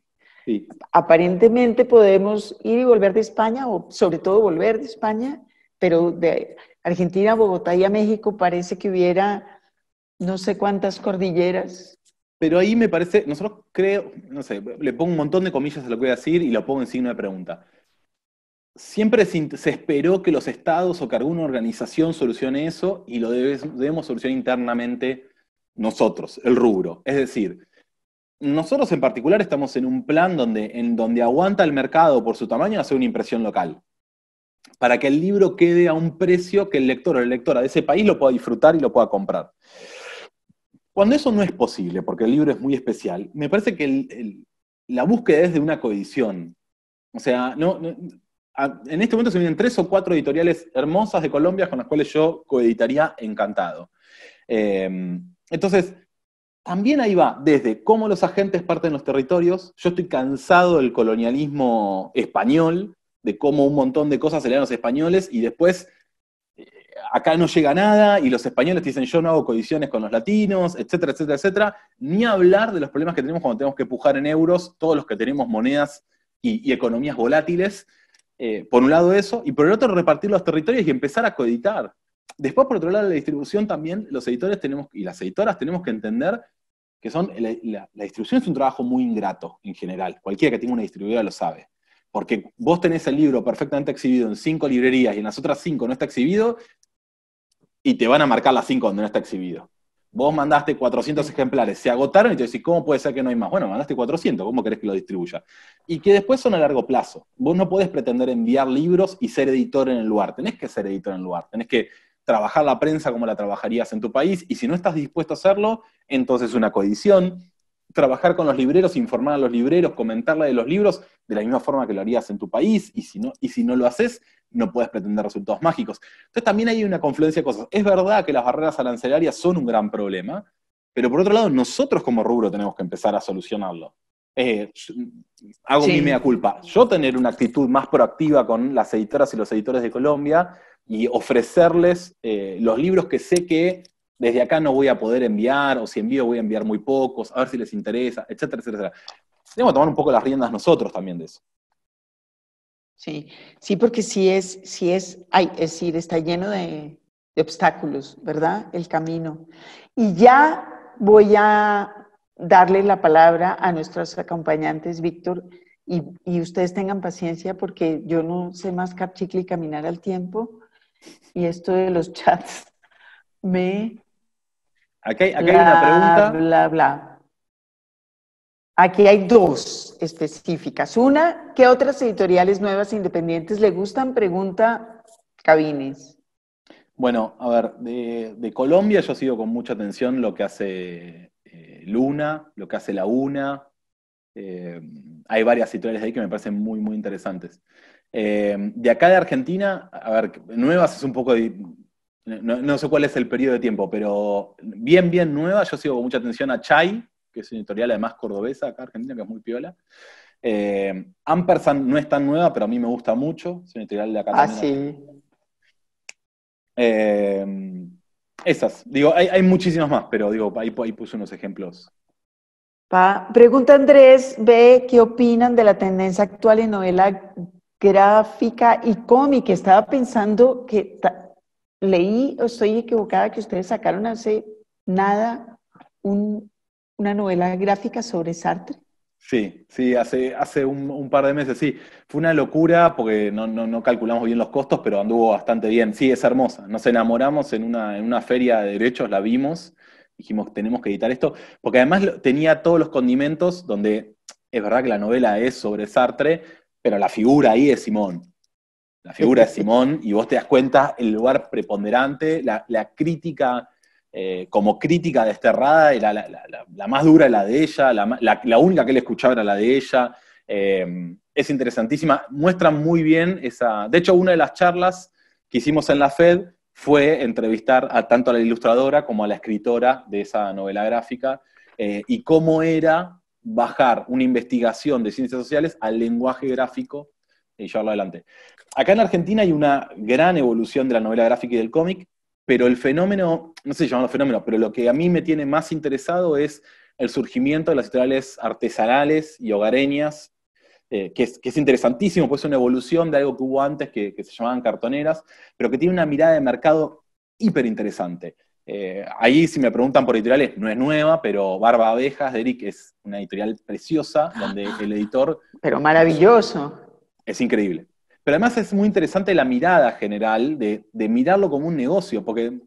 Aparentemente podemos ir y volver de España, o sobre todo volver de España, pero de Argentina a Bogotá y a México parece que hubiera no sé cuántas cordilleras. Pero ahí me parece, nosotros creo, no sé, le pongo un montón de comillas a lo que voy a decir y lo pongo en signo de pregunta. Siempre se esperó que los estados o que alguna organización solucione eso y lo debemos solucionar internamente nosotros, el rubro. Es decir, nosotros en particular estamos en un plan donde, en donde aguanta el mercado por su tamaño hacer una impresión local, para que el libro quede a un precio que el lector o la lectora de ese país lo pueda disfrutar y lo pueda comprar. Cuando eso no es posible, porque el libro es muy especial, me parece que la búsqueda es de una coedición. O sea, en este momento se vienen tres o cuatro editoriales hermosas de Colombia con las cuales yo coeditaría encantado. Eh, entonces, también ahí va desde cómo los agentes parten los territorios. Yo estoy cansado del colonialismo español, de cómo un montón de cosas se le dan a los españoles y después eh, acá no llega nada y los españoles dicen yo no hago condiciones con los latinos, etcétera, etcétera, etcétera. Ni hablar de los problemas que tenemos cuando tenemos que pujar en euros, todos los que tenemos monedas y, economías volátiles. Eh, por un lado eso, y por el otro repartir los territorios y empezar a coeditar. Después, por otro lado, la distribución también, los editores tenemos, y las editoras tenemos que entender que son, la, distribución es un trabajo muy ingrato en general, cualquiera que tenga una distribuidora lo sabe, porque vos tenés el libro perfectamente exhibido en cinco librerías y en las otras cinco no está exhibido, y te van a marcar las cinco donde no está exhibido. Vos mandaste 400 ejemplares, se agotaron y te decís, ¿cómo puede ser que no hay más? Bueno, mandaste 400, ¿cómo querés que lo distribuya? Y que después son a largo plazo. Vos no podés pretender enviar libros y ser editor en el lugar. Tenés que ser editor en el lugar. Tenés que trabajar la prensa como la trabajarías en tu país, y si no estás dispuesto a hacerlo, entonces una coedición, trabajar con los libreros, informar a los libreros, comentarle de los libros de la misma forma que lo harías en tu país, y si no, y si no lo haces, no puedes pretender resultados mágicos. Entonces también hay una confluencia de cosas. Es verdad que las barreras arancelarias son un gran problema, pero por otro lado, nosotros como rubro tenemos que empezar a solucionarlo. Eh, hago mi mea culpa. Yo tener una actitud más proactiva con las editoras y los editores de Colombia y ofrecerles eh, los libros que sé que desde acá no voy a poder enviar, o si envío voy a enviar muy pocos, a ver si les interesa, etcétera, etcétera. Tenemos que tomar un poco las riendas nosotros también de eso. Sí, sí, porque sí es, sí es, ay, es decir, está lleno de, obstáculos, ¿verdad? El camino. Y ya voy a darle la palabra a nuestros acompañantes, Víctor, y, y, ustedes tengan paciencia porque yo no sé más capchicle y caminar al tiempo, y esto de los chats me... Acá, hay una pregunta. Bla, bla. Aquí hay dos específicas. Una, ¿qué otras editoriales nuevas e independientes le gustan? Pregunta Cabines. Bueno, a ver, de, Colombia yo sigo con mucha atención lo que hace eh, Luna, lo que hace La Una. Eh, hay varias editoriales ahí que me parecen muy, muy interesantes. Eh, de acá de Argentina, a ver, nuevas es un poco. De, no, sé cuál es el periodo de tiempo, pero bien, bien nueva. Yo sigo con mucha atención a Chai, que es una editorial además cordobesa acá en argentina, que es muy piola. Eh, Ampersand no es tan nueva, pero a mí me gusta mucho. Es una editorial de acá Ah, sí. Eh, esas. Digo, hay, muchísimas más, pero digo, ahí, puse unos ejemplos Pregunta Andrés ve ¿Qué opinan de la tendencia actual en novela gráfica y cómica. Estaba pensando que leí o estoy equivocada que ustedes sacaron hace nada una novela gráfica sobre Sartre. Sí, sí, hace, hace un, par de meses, sí. Fue una locura porque no, calculamos bien los costos, pero anduvo bastante bien. Sí, es hermosa. Nos enamoramos en una, en una feria de derechos, la vimos, dijimos, tenemos que editar esto, porque además tenía todos los condimentos donde es verdad que la novela es sobre Sartre, pero la figura ahí es Simón. La figura es Simón y vos te das cuenta el lugar preponderante, la, crítica, eh, como crítica desterrada, la, más dura la de ella, la, única que él escuchaba era la de ella. Eh, es interesantísima, muestra muy bien esa... De hecho, una de las charlas que hicimos en la FED fue entrevistar tanto a la ilustradora como a la escritora de esa novela gráfica eh, y cómo era bajar una investigación de ciencias sociales al lenguaje gráfico y llevarlo adelante. Acá en Argentina hay una gran evolución de la novela gráfica y del cómic, pero el fenómeno, no sé si los fenómeno, pero lo que a mí me tiene más interesado es el surgimiento de las historiales artesanales y hogareñas, eh, que, es, interesantísimo, pues es una evolución de algo que hubo antes que, que se llamaban cartoneras, pero que tiene una mirada de mercado hiper interesante. Eh, ahí, si me preguntan por editoriales, no es nueva, pero Barba Abejas de es una editorial preciosa, donde el editor. Pero maravilloso. Es increíble. Pero además es muy interesante la mirada general de, mirarlo como un negocio, porque una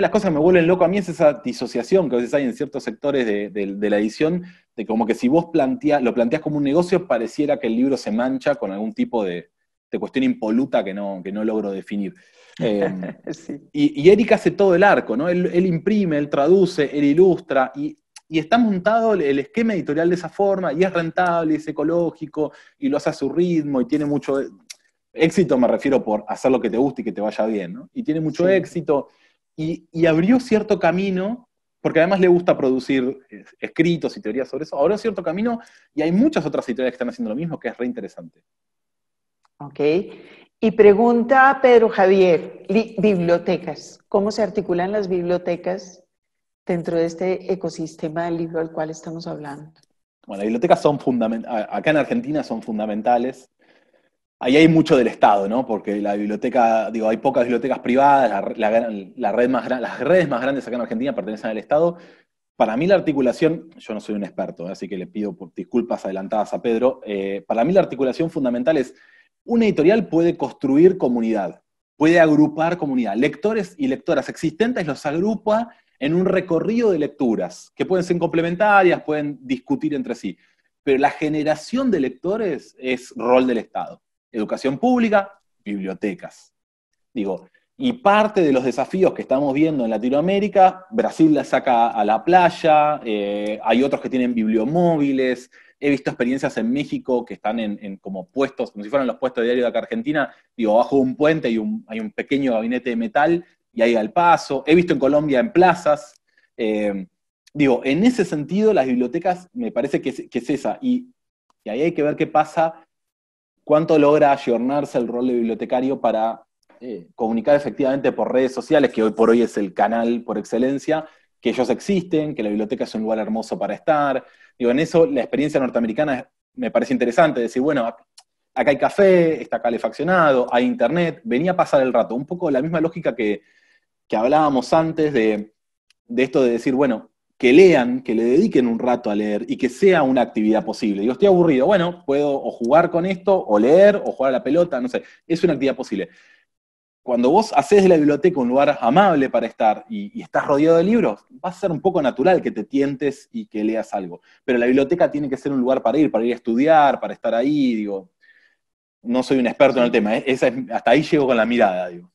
de las cosas que me vuelven loco a mí es esa disociación que a veces hay en ciertos sectores de, la edición, de como que si vos lo planteás como un negocio, pareciera que el libro se mancha con algún tipo de, de cuestión impoluta que no, que no logro definir. Em, y, y, Eric hace todo el arco, ¿no? Él, imprime, él traduce, él ilustra y, está montado el esquema editorial de esa forma y es rentable es ecológico y lo hace a su ritmo y tiene mucho e, éxito, me refiero por hacer lo que te guste y que te vaya bien, ¿no? Y tiene mucho éxito y, y, abrió cierto camino. Porque además le gusta producir eh, escritos y teorías sobre eso. Abrió cierto camino y hay muchas otras editoriales que están haciendo lo mismo, que es re interesante. ¿ok? Y pregunta Pedro Javier, bibliotecas, ¿cómo se articulan las bibliotecas dentro de este ecosistema del libro al cual estamos hablando? Bueno, las bibliotecas son fundamentales, acá en Argentina son fundamentales. Ahí hay mucho del Estado, ¿no? Porque la biblioteca, digo, hay pocas bibliotecas privadas, la, red más las redes más grandes acá en Argentina pertenecen al Estado. Para mí la articulación, yo no soy un experto, ¿eh? así que le pido disculpas adelantadas a Pedro, eh, para mí la articulación fundamental es una editorial puede construir comunidad, puede agrupar comunidad. Lectores y lectoras existentes los agrupa en un recorrido de lecturas, que pueden ser complementarias, pueden discutir entre sí. Pero la generación de lectores es rol del Estado. Educación pública, bibliotecas. Digo, y parte de los desafíos que estamos viendo en Latinoamérica, Brasil la saca a la playa, eh, hay otros que tienen bibliomóviles, he visto experiencias en México que están en, como puestos, como si fueran los puestos de diario de acá Argentina, digo, bajo un puente hay un, hay un pequeño gabinete de metal y ahí al paso. He visto en Colombia en plazas. Eh, digo, en ese sentido, las bibliotecas me parece que es, esa. Y, ahí hay que ver qué pasa, cuánto logra ayornarse el rol de bibliotecario para eh, comunicar efectivamente por redes sociales, que hoy por hoy es el canal por excelencia, que ellos existen, que la biblioteca es un lugar hermoso para estar, en eso la experiencia norteamericana me parece interesante, decir, bueno, acá hay café, está calefaccionado, hay internet, venía a pasar el rato, un poco la misma lógica que, hablábamos antes de, de, esto de decir, bueno, que lean, que le dediquen un rato a leer y que sea una actividad posible. Digo, estoy aburrido, bueno, puedo o jugar con esto, o leer, o jugar a la pelota, no sé, es una actividad posible cuando vos haces de la biblioteca un lugar amable para estar y, estás rodeado de libros, va a ser un poco natural que te tientes y que leas algo. Pero la biblioteca tiene que ser un lugar para ir, para ir a estudiar, para estar ahí, digo. No soy un experto en el tema, ¿eh? hasta ahí llego con la mirada, digo.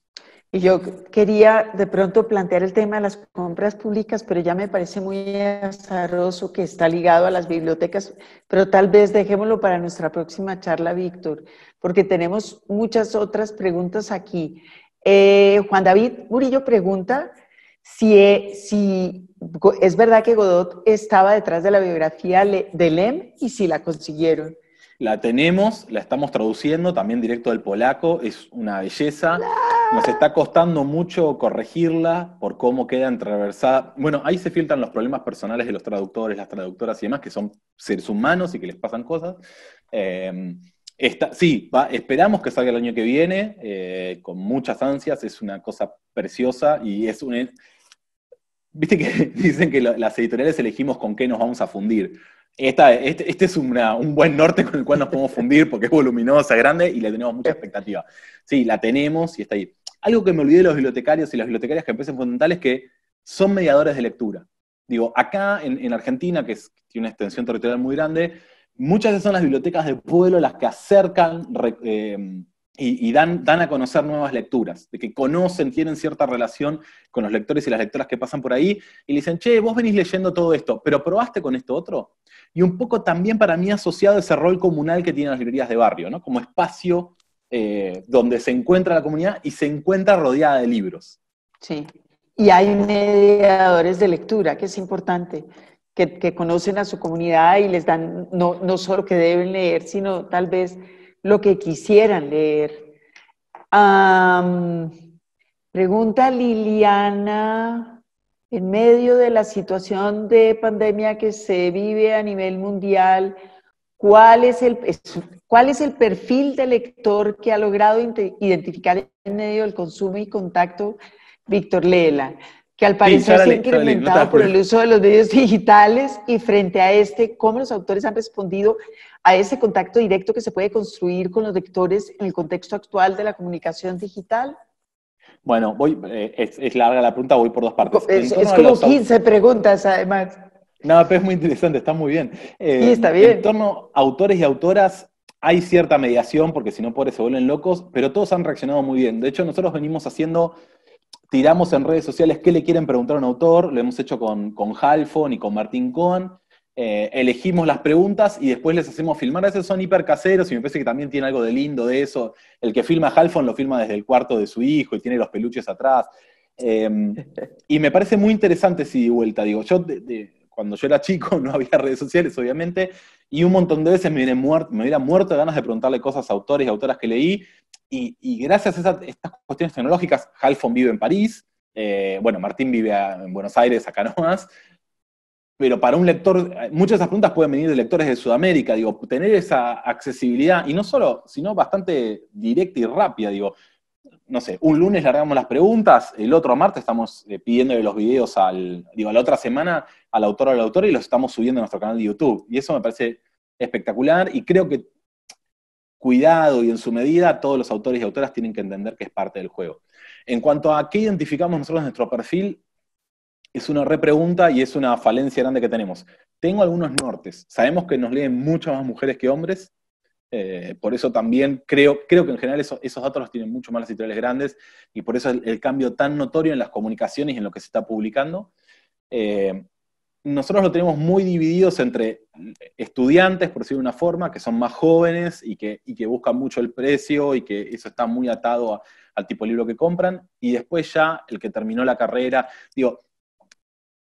Y yo quería de pronto plantear el tema de las compras públicas, pero ya me parece muy azaroso que está ligado a las bibliotecas, pero tal vez dejémoslo para nuestra próxima charla, Víctor, porque tenemos muchas otras preguntas aquí. Eh, Juan David Murillo pregunta si, eh, si, es verdad que Godot estaba detrás de la biografía de Lem y si la consiguieron. La tenemos, la estamos traduciendo también directo del polaco, es una belleza. Nos está costando mucho corregirla por cómo queda entreversada. Bueno, ahí se filtran los problemas personales de los traductores, las traductoras y demás, que son seres humanos y que les pasan cosas. Eh, sí, esperamos que salga el año que viene, eh, con muchas ansias, es una cosa preciosa y es un... Viste que dicen que las editoriales elegimos con qué nos vamos a fundir. Esta, este, este es un buen norte con el cual nos podemos fundir porque es voluminosa, grande y le tenemos mucha expectativa. Sí, la tenemos y está ahí. Algo que me olvidé de los bibliotecarios y las bibliotecarias que empiezan fundamentales es que son mediadores de lectura. Digo, acá en, Argentina, que es, tiene una extensión territorial muy grande, Muchas veces son las bibliotecas de pueblo las que acercan eh, y, dan, a conocer nuevas lecturas, de que conocen, tienen cierta relación con los lectores y las lectoras que pasan por ahí, y le dicen, che, vos venís leyendo todo esto, pero probaste con esto otro. Y un poco también para mí asociado ese rol comunal que tienen las librerías de barrio, ¿no? Como espacio eh, donde se encuentra la comunidad y se encuentra rodeada de libros. Sí, y hay mediadores de lectura, que es importante que, conocen a su comunidad y les dan no, no solo que deben leer, sino tal vez lo que quisieran leer. pregunta Liliana, en medio de la situación de pandemia que se vive a nivel mundial, ¿cuál es el, cuál es el perfil de lector que ha logrado identificar en medio del consumo y contacto Víctor Lela? que al parecer se ha incrementado por el uso de los medios digitales y frente a este, cómo los autores han respondido a ese contacto directo que se puede construir con los lectores en el contexto actual de la comunicación digital. Bueno, voy, eh, es, larga la pregunta, voy por dos partes. Es, como 15 preguntas además. No, pero es muy interesante, está muy bien. Eh, sí, está bien. En torno a autores y autoras, hay cierta mediación, porque si no, pobres se vuelven locos, pero todos han reaccionado muy bien. De hecho, nosotros venimos haciendo tiramos en redes sociales qué le quieren preguntar a un autor, lo hemos hecho con, con Halfon y con Martín Cohen, eh, elegimos las preguntas y después les hacemos filmar. A veces son hiper caseros y me parece que también tiene algo de lindo de eso. El que filma Halfon lo filma desde el cuarto de su hijo y tiene los peluches atrás. Em, y me parece muy interesante si de vuelta, digo, yo cuando yo era chico no había redes sociales, obviamente, y un montón de veces me, muerto, me hubiera muerto de ganas de preguntarle cosas a autores y autoras que leí, y, gracias a estas cuestiones tecnológicas, Halfon vive en París, eh, bueno, Martín vive en Buenos Aires, acá nomás, pero para un lector, muchas de esas preguntas pueden venir de lectores de Sudamérica, digo, tener esa accesibilidad, y no solo, sino bastante directa y rápida, digo, no sé, un lunes largamos las preguntas, el otro martes estamos eh, pidiéndole los videos al, digo, a la otra semana al autor o al autora y los estamos subiendo a nuestro canal de YouTube, y eso me parece espectacular, y creo que cuidado y en su medida, todos los autores y autoras tienen que entender que es parte del juego. En cuanto a qué identificamos nosotros en nuestro perfil, es una repregunta y es una falencia grande que tenemos. Tengo algunos nortes. Sabemos que nos leen muchas más mujeres que hombres. Eh, por eso también creo, creo que en general esos, datos los tienen mucho más las editoriales grandes y por eso el, cambio tan notorio en las comunicaciones y en lo que se está publicando. Eh, nosotros lo tenemos muy divididos entre estudiantes, por decirlo de una forma, que son más jóvenes y que, buscan mucho el precio y que eso está muy atado al tipo de libro que compran, y después ya el que terminó la carrera. Digo,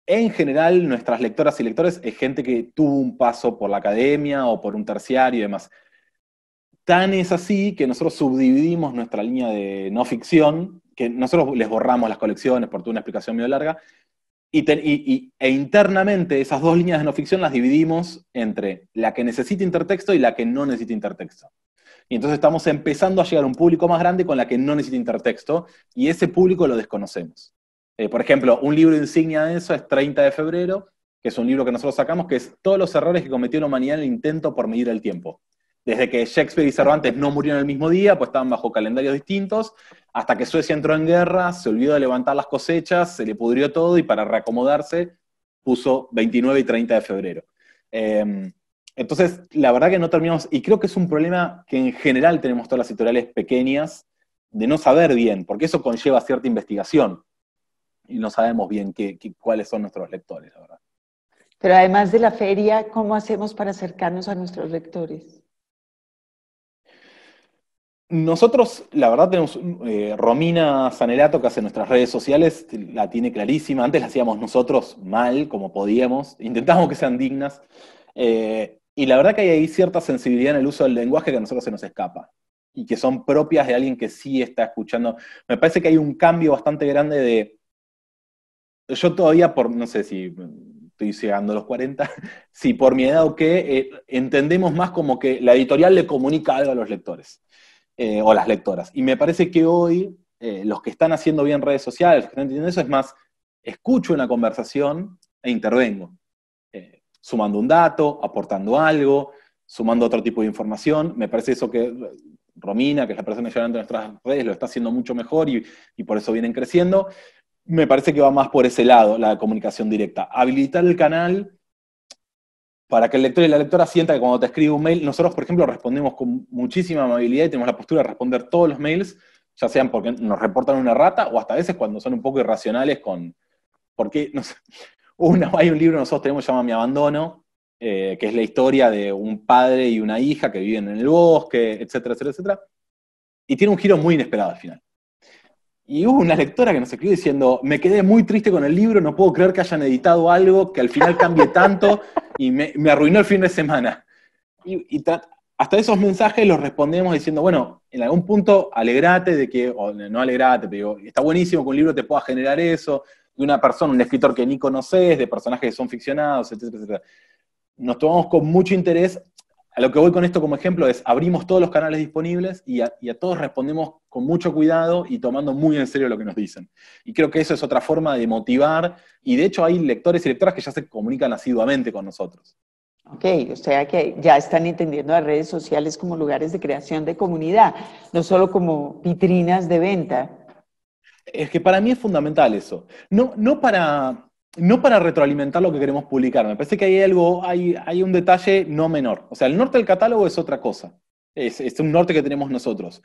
en general nuestras lectoras y lectores es gente que tuvo un paso por la academia o por un terciario y demás. Tan es así que nosotros subdividimos nuestra línea de no ficción, que nosotros les borramos las colecciones por una explicación medio larga, y, e internamente esas dos líneas de no ficción las dividimos entre la que necesita intertexto y la que no necesita intertexto. Y entonces estamos empezando a llegar a un público más grande con la que no necesita intertexto y ese público lo desconocemos. Eh, por ejemplo, un libro insignia de eso es 30 de febrero, que es un libro que nosotros sacamos, que es todos los errores que cometió la humanidad en el intento por medir el tiempo. Desde que Shakespeare y Cervantes no murieron el mismo día, pues estaban bajo calendarios distintos, hasta que Suecia entró en guerra, se olvidó de levantar las cosechas, se le pudrió todo y para reacomodarse puso 29 y 30 de febrero. Em, entonces, la verdad que no terminamos, y creo que es un problema que en general tenemos todas las editoriales pequeñas, de no saber bien, porque eso conlleva cierta investigación, y no sabemos bien qué, cuáles son nuestros lectores, la verdad. Pero además de la feria, ¿cómo hacemos para acercarnos a nuestros lectores? Nosotros, la verdad, tenemos eh, Romina Sanelato, que hace nuestras redes sociales, la tiene clarísima. Antes la hacíamos nosotros mal, como podíamos, intentamos que sean dignas. Eh, y la verdad que hay ahí cierta sensibilidad en el uso del lenguaje que a nosotros se nos escapa y que son propias de alguien que sí está escuchando. Me parece que hay un cambio bastante grande de... Yo todavía, por no sé si estoy llegando a los 40, si por mi edad o qué, eh, entendemos más como que la editorial le comunica algo a los lectores. Eh, o las lectoras. Y me parece que hoy eh, los que están haciendo bien redes sociales, que eso, es más, escucho una conversación e intervengo, eh, sumando un dato, aportando algo, sumando otro tipo de información. Me parece eso que Romina, que es la persona que lleva nuestras redes, lo está haciendo mucho mejor y, y por eso vienen creciendo. Me parece que va más por ese lado la comunicación directa. Habilitar el canal para que el lector y la lectora sienta que cuando te escribe un mail, nosotros, por ejemplo, respondemos con muchísima amabilidad y tenemos la postura de responder todos los mails, ya sean porque nos reportan una rata o hasta a veces cuando son un poco irracionales con, porque no sé, una, hay un libro que nosotros tenemos que Mi Abandono, eh, que es la historia de un padre y una hija que viven en el bosque, etcétera, etcétera, etcétera. Y tiene un giro muy inesperado al final. Y hubo una lectora que nos escribió diciendo, me quedé muy triste con el libro, no puedo creer que hayan editado algo que al final cambie tanto y me, arruinó el fin de semana. Y, hasta esos mensajes los respondemos diciendo, bueno, en algún punto alegrate de que, o no alegrate, pero digo, está buenísimo que un libro te pueda generar eso, de una persona, un escritor que ni conoces, de personajes que son ficcionados, etc. Nos tomamos con mucho interés a lo que voy con esto como ejemplo es, abrimos todos los canales disponibles y a, todos respondemos con mucho cuidado y tomando muy en serio lo que nos dicen. Y creo que eso es otra forma de motivar, y de hecho hay lectores y lectoras que ya se comunican asiduamente con nosotros. Ok, o sea que ya están entendiendo las redes sociales como lugares de creación de comunidad, no solo como vitrinas de venta. Es que para mí es fundamental eso. No, no para no para retroalimentar lo que queremos publicar. Me parece que hay algo, hay, un detalle no menor. O sea, el norte del catálogo es otra cosa. Es, un norte que tenemos nosotros.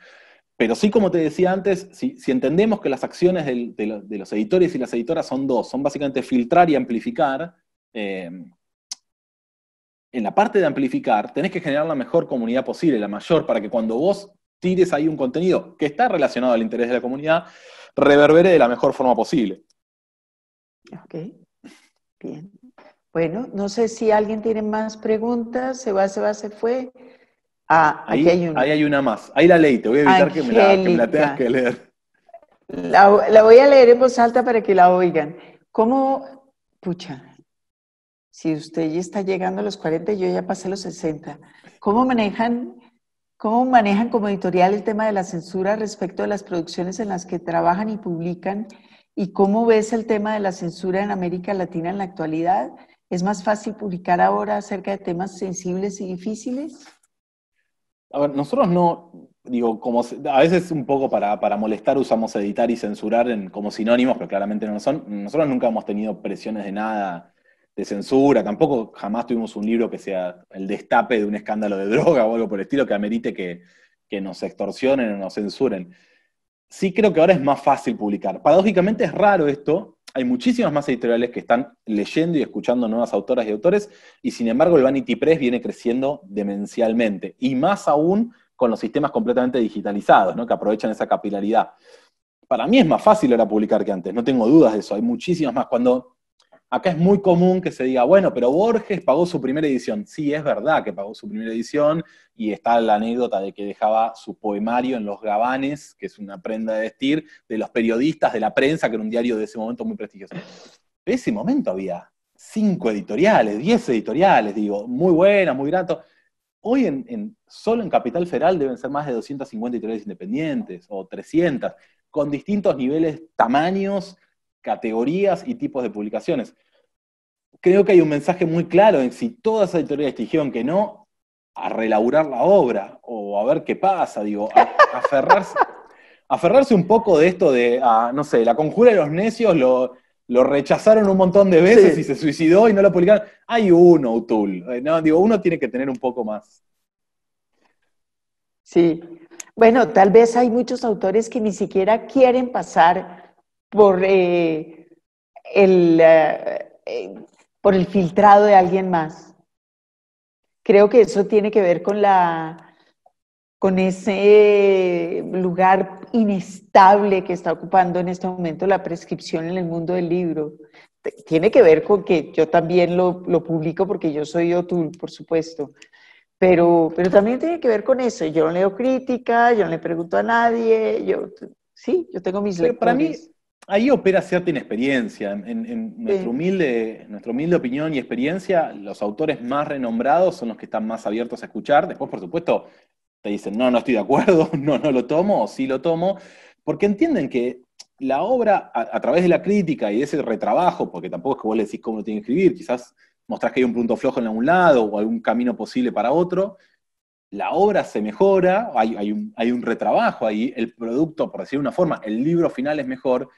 Pero sí, como te decía antes, si, entendemos que las acciones de, los editores y las editoras son dos, son básicamente filtrar y amplificar, eh, en la parte de amplificar tenés que generar la mejor comunidad posible, la mayor, para que cuando vos tires ahí un contenido que está relacionado al interés de la comunidad, reverbere de la mejor forma posible. Ok, bien. Bueno, no sé si alguien tiene más preguntas. Se va, se va, se fue. Ah, ahí, hay una. Ahí hay una más. Ahí la leí, te voy a evitar que me, la, tengas que leer. La, voy a leer en voz alta para que la oigan. ¿Cómo, pucha, si usted ya está llegando a los 40, yo ya pasé los 60, ¿cómo manejan, cómo manejan como editorial el tema de la censura respecto a las producciones en las que trabajan y publican? ¿Y cómo ves el tema de la censura en América Latina en la actualidad? ¿Es más fácil publicar ahora acerca de temas sensibles y difíciles? A ver, nosotros no, digo, como a veces un poco para, para molestar usamos editar y censurar como sinónimos, pero claramente no lo son. Nosotros nunca hemos tenido presiones de nada de censura, tampoco jamás tuvimos un libro que sea el destape de un escándalo de droga o algo por el estilo que amerite que, que nos extorsionen o nos censuren sí creo que ahora es más fácil publicar. Paradójicamente es raro esto. Hay muchísimas más editoriales que están leyendo y escuchando nuevas autoras y autores, y sin embargo el Vanity Press viene creciendo demencialmente, y más aún con los sistemas completamente digitalizados, ¿no? que aprovechan esa capilaridad. Para mí es más fácil ahora publicar que antes, no tengo dudas de eso. Hay muchísimas más. Cuando Acá es muy común que se diga, bueno, pero Borges pagó su primera edición. Sí, es verdad que pagó su primera edición y está la anécdota de que dejaba su poemario en los gabanes, que es una prenda de vestir, de los periodistas, de la prensa, que era un diario de ese momento muy prestigioso. En ese momento había cinco editoriales, diez editoriales, digo, muy buenas, muy gratos. Hoy en, solo en Capital Federal deben ser más de 250 editoriales independientes o 300, con distintos niveles, tamaños categorías y tipos de publicaciones. Creo que hay un mensaje muy claro en si todas las editoriales estigión que no, a relaurar la obra o a ver qué pasa, digo, a, aferrarse, un poco de esto de, no sé, la conjura de los necios lo, rechazaron un montón de veces y se suicidó y no lo publicaron. Hay uno, Utul. Eh, no, digo, uno tiene que tener un poco más. Sí. Bueno, tal vez hay muchos autores que ni siquiera quieren pasar por, eh, el, eh, eh, por el filtrado de alguien más. Creo que eso tiene que ver con la con ese lugar inestable que está ocupando en este momento la prescripción en el mundo del libro. Tiene que ver con que yo también lo, lo publico porque yo soy O'Toole, por supuesto, pero, pero también tiene que ver con eso. Yo no leo crítica, yo no le pregunto a nadie, yo sí, yo tengo mis Para mí, ahí opera cierta inexperiencia. En, humilde, nuestra humilde opinión y experiencia, los autores más renombrados son los que están más abiertos a escuchar. Después, por supuesto, te dicen, no, no estoy de acuerdo, no, no lo tomo, o sí lo tomo, porque entienden que la obra, a, través de la crítica y de ese retrabajo, porque tampoco es que vos le decís cómo lo tiene que escribir, quizás mostrás que hay un punto flojo en algún lado o algún camino posible para otro, la obra se mejora, hay, un, hay, un, retrabajo ahí, el producto, por decirlo de una forma, el libro final es mejor,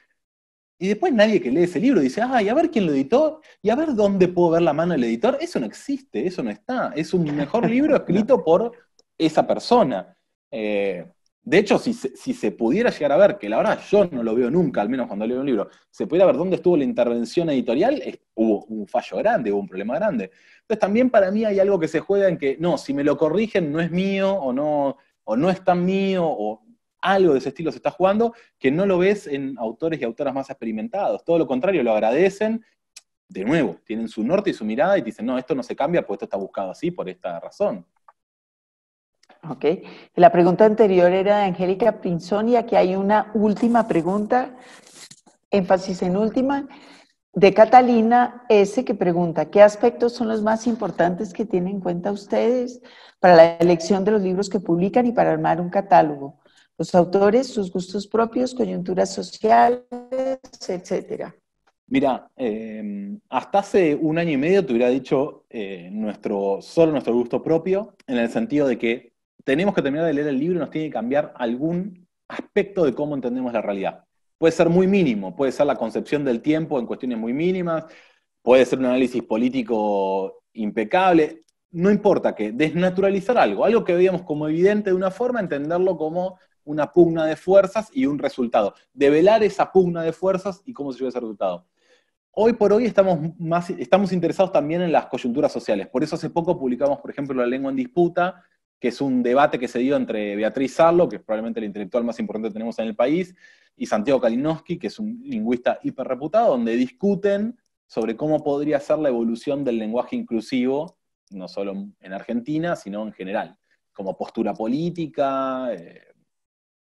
y después nadie que lee ese libro dice, ah, y a ver quién lo editó y a ver dónde puedo ver la mano del editor. Eso no existe, eso no está. Es un mejor libro escrito por esa persona. Eh, de hecho, si, se pudiera llegar a ver, que la verdad yo no lo veo nunca, al menos cuando leo un libro, se pudiera ver dónde estuvo la intervención editorial, hubo un fallo grande, hubo un problema grande. Entonces también para mí hay algo que se juega en que, no, si me lo corrigen no es mío o no, o no es tan mío, o algo de ese estilo se está jugando que no lo ves en autores y autoras más experimentados. Todo lo contrario, lo agradecen. De nuevo, tienen su norte y su mirada y dicen, no, esto no se cambia pues esto está buscado así por esta razón. Ok. La pregunta anterior era de Angélica Pinzón y aquí hay una última pregunta, énfasis en última, de Catalina S. que pregunta, ¿qué aspectos son los más importantes que tienen en cuenta ustedes para la elección de los libros que publican y para armar un catálogo? Los autores, sus gustos propios, coyunturas sociales, etcétera. Mira, eh, hasta hace un año y medio te hubiera dicho eh, nuestro, solo nuestro gusto propio, en el sentido de que tenemos que terminar de leer el libro y nos tiene que cambiar algún aspecto de cómo entendemos la realidad. Puede ser muy mínimo, puede ser la concepción del tiempo en cuestiones muy mínimas, puede ser un análisis político impecable, no importa que desnaturalizar algo, algo que veíamos como evidente de una forma, entenderlo como una pugna de fuerzas y un resultado. Develar esa pugna de fuerzas y cómo se lleva ese resultado. Hoy por hoy estamos, más, estamos interesados también en las coyunturas sociales. Por eso hace poco publicamos, por ejemplo, La lengua en disputa, que es un debate que se dio entre Beatriz Sarlo, que es probablemente el intelectual más importante que tenemos en el país, y Santiago Kalinowski, que es un lingüista hiperreputado, donde discuten sobre cómo podría ser la evolución del lenguaje inclusivo, no solo en Argentina, sino en general, como postura política, eh,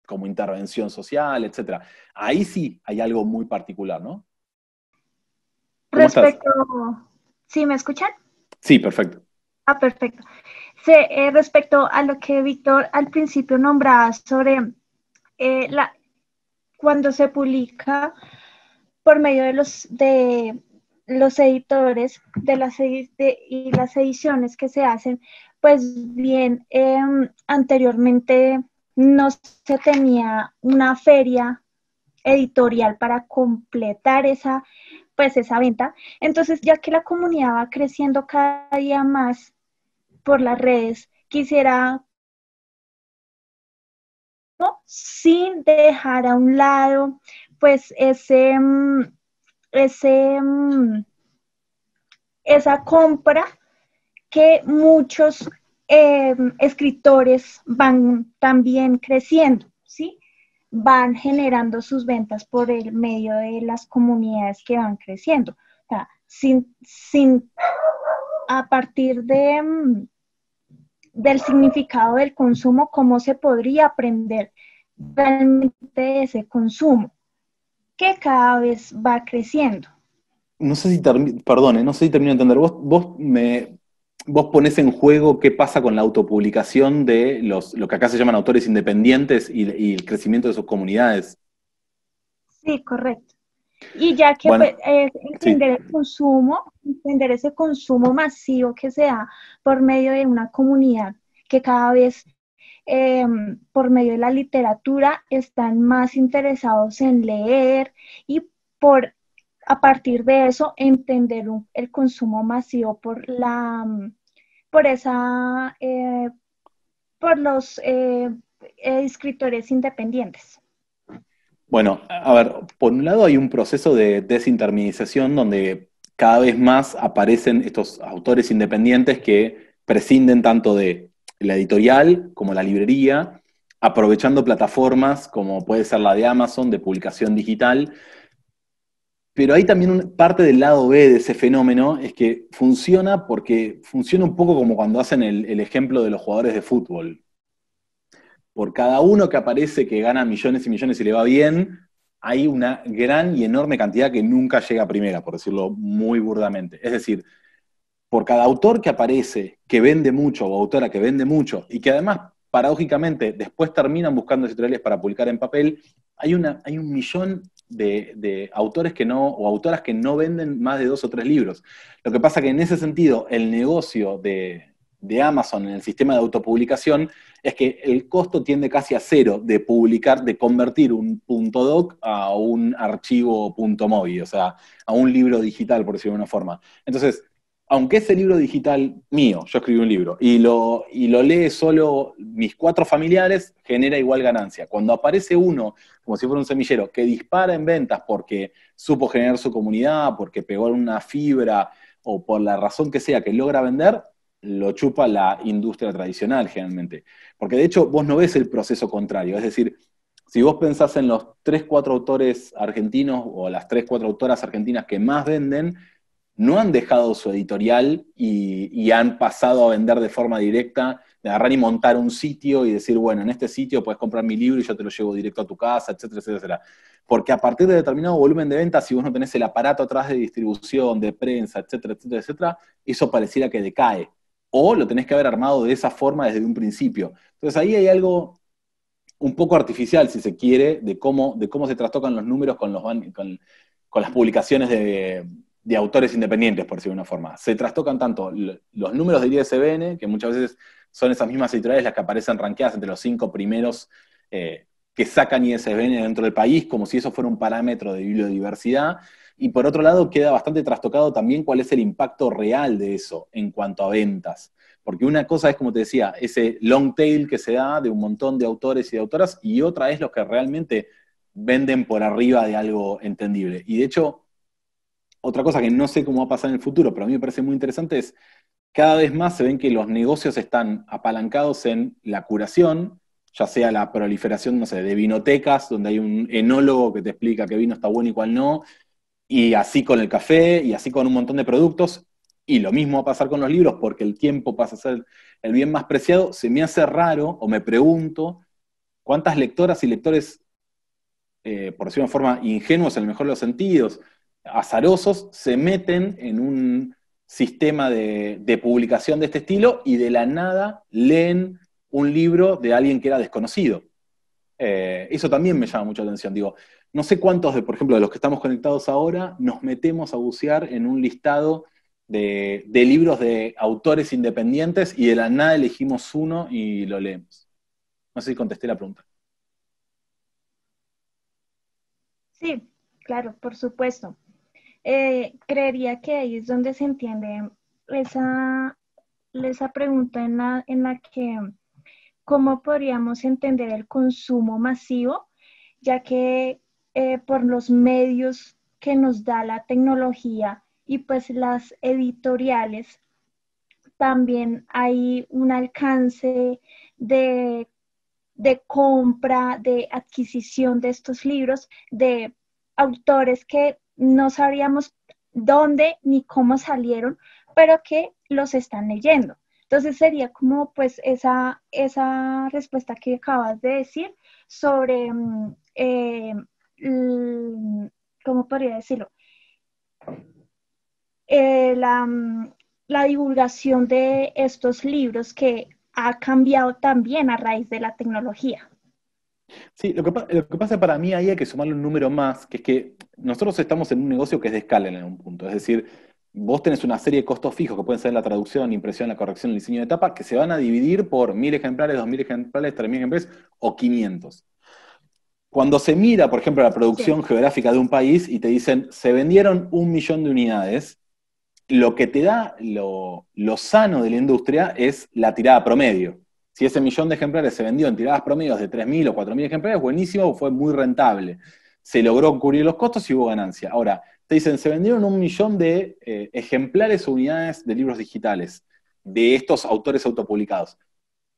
como intervención social, etcétera. Ahí sí hay algo muy particular, ¿no? Respecto... ¿Sí me escuchan? Sí, perfecto. Ah, perfecto. Eh, respecto a lo que Víctor al principio nombraba sobre eh, la, cuando se publica por medio de los, de los editores de las y las ediciones que se hacen, pues bien, em, anteriormente no se tenía una feria editorial para completar esa, pues esa venta. Entonces, ya que la comunidad va creciendo cada día más por las redes, quisiera sin dejar a un lado pues ese, mm, ese, mm, esa compra que muchos Em, escritores van también creciendo, ¿sí? Van generando sus ventas por el medio de las comunidades que van creciendo. O sea, sin, sin, a partir de, em, del significado del consumo, cómo se podría aprender realmente ese consumo, que cada vez va creciendo. No sé si, perdone, no sé si termino de entender. Vos, vos me vos pones en juego qué pasa con la autopublicación de los, lo que acá se llaman autores independientes y, el crecimiento de sus comunidades. Sí, correcto. Y ya que es entender el consumo, entender este ese consumo masivo que se da por medio de una comunidad que cada vez em, por medio de la literatura están más interesados en leer y por a partir de eso entender el consumo masivo por la por esa eh, por los eh, eh, escritores independientes. Bueno, a ver, por un lado hay un proceso de desinterminización donde cada vez más aparecen estos autores independientes que prescinden tanto de la editorial como la librería, aprovechando plataformas como puede ser la de Amazon de publicación digital, pero hay también parte del lado B de ese fenómeno es que funciona porque funciona un poco como cuando hacen el, ejemplo de los jugadores de fútbol. Por cada uno que aparece que gana millones y millones y le va bien, hay una gran y enorme cantidad que nunca llega a primera, por decirlo muy burdamente. Es decir, por cada autor que aparece, que vende mucho, o autora que vende mucho, y que además, paradójicamente, después terminan buscando editoriales para publicar en papel, hay, una, hay un millón de, autores que no, o autoras que no venden más de dos o tres libros. Lo que pasa que en ese sentido, el negocio de, de Amazon en el sistema de autopublicación es que el costo tiende casi a cero de publicar, de convertir un punto .doc a un archivo punto .mobi, o sea, a un libro digital, por decirlo de una forma. Entonces, aunque ese libro digital mío, yo escribí un libro, y lo, y lo lee solo mis cuatro familiares, genera igual ganancia. Cuando aparece uno, como si fuera un semillero, que dispara en ventas porque supo generar su comunidad, porque pegó una fibra o por la razón que sea que logra vender, lo chupa la industria tradicional generalmente. Porque de hecho vos no ves el proceso contrario. Es decir, si vos pensás en los 3, cuatro autores argentinos o las 3, cuatro autoras argentinas que más venden, no han dejado su editorial y, han pasado a vender de forma directa, de agarrar y montar un sitio y decir, bueno, en este sitio puedes comprar mi libro y yo te lo llevo directo a tu casa, etcétera, etcétera. Porque a partir de determinado volumen de ventas, si vos no tenés el aparato atrás de distribución, de prensa, etcétera, etcétera, etcétera, eso pareciera que decae. O lo tenés que haber armado de esa forma desde un principio. Entonces ahí hay algo un poco artificial, si se quiere, de cómo, de cómo se trastocan los números con, los, con las publicaciones de, de autores independientes, por decirlo de una forma. Se trastocan tanto los números del ISBN, que muchas veces son esas mismas editoriales las que aparecen ranqueadas entre los cinco primeros eh, que sacan ISBN dentro del país, como si eso fuera un parámetro de biodiversidad. Y por otro lado, queda bastante trastocado también cuál es el impacto real de eso en cuanto a ventas. Porque una cosa es, como te decía, ese long tail que se da de un montón de autores y de autoras, y otra es los que realmente venden por arriba de algo entendible. Y de hecho, otra cosa que no sé cómo va a pasar en el futuro, pero a mí me parece muy interesante, es cada vez más se ven que los negocios están apalancados en la curación, ya sea la proliferación, no sé, de vinotecas, donde hay un enólogo que te explica qué vino está bueno y cuál no, y así con el café, y así con un montón de productos, y lo mismo va a pasar con los libros, porque el tiempo pasa a ser el bien más preciado, se me hace raro, o me pregunto, ¿cuántas lectoras y lectores, eh, por decirlo de una forma, ingenuos en el mejor de los sentidos, azarosos se meten en un sistema de, publicación de este estilo y de la nada leen un libro de alguien que era desconocido. Eh, eso también me llama mucho atención. Digo, no sé cuántos, de, por ejemplo, de los que estamos conectados ahora, nos metemos a bucear en un listado de, de libros de autores independientes y de la nada elegimos uno y lo leemos. No sé si contesté la pregunta. Sí, claro, por supuesto. Eh, creería que ahí es donde se entiende esa, pregunta en la, que cómo podríamos entender el consumo masivo, ya que eh, por los medios que nos da la tecnología y pues las editoriales, también hay un alcance de, de compra, de adquisición de estos libros, de autores que no sabríamos dónde ni cómo salieron, pero que los están leyendo. Entonces sería como pues esa, esa respuesta que acabas de decir sobre, mm, eh, ¿cómo podría decirlo? Eh, la, mm, la divulgación de estos libros que ha cambiado también a raíz de la tecnología. Sí, lo que, pasa para mí ahí hay que sumarle un número más, que es que nosotros estamos en un negocio que es de escala en algún punto. Es decir, vos tenés una serie de costos fijos que pueden ser la traducción, la impresión, la corrección, el diseño de etapa, que se van a dividir por mil ejemplares, dos mil ejemplares, tres mil ejemplares o quinientos. Cuando se mira, por ejemplo, la producción geográfica de un país y te dicen, se vendieron un millón de unidades, lo que te da lo sano de la industria es la tirada promedio si ese millón de ejemplares se vendió en tiradas promedios de 3.000 o 4.000 ejemplares, buenísimo, fue muy rentable. Se logró cubrir los costos y hubo ganancia. Ahora, te dicen, se vendieron un millón de eh, ejemplares o unidades de libros digitales de estos autores autopublicados.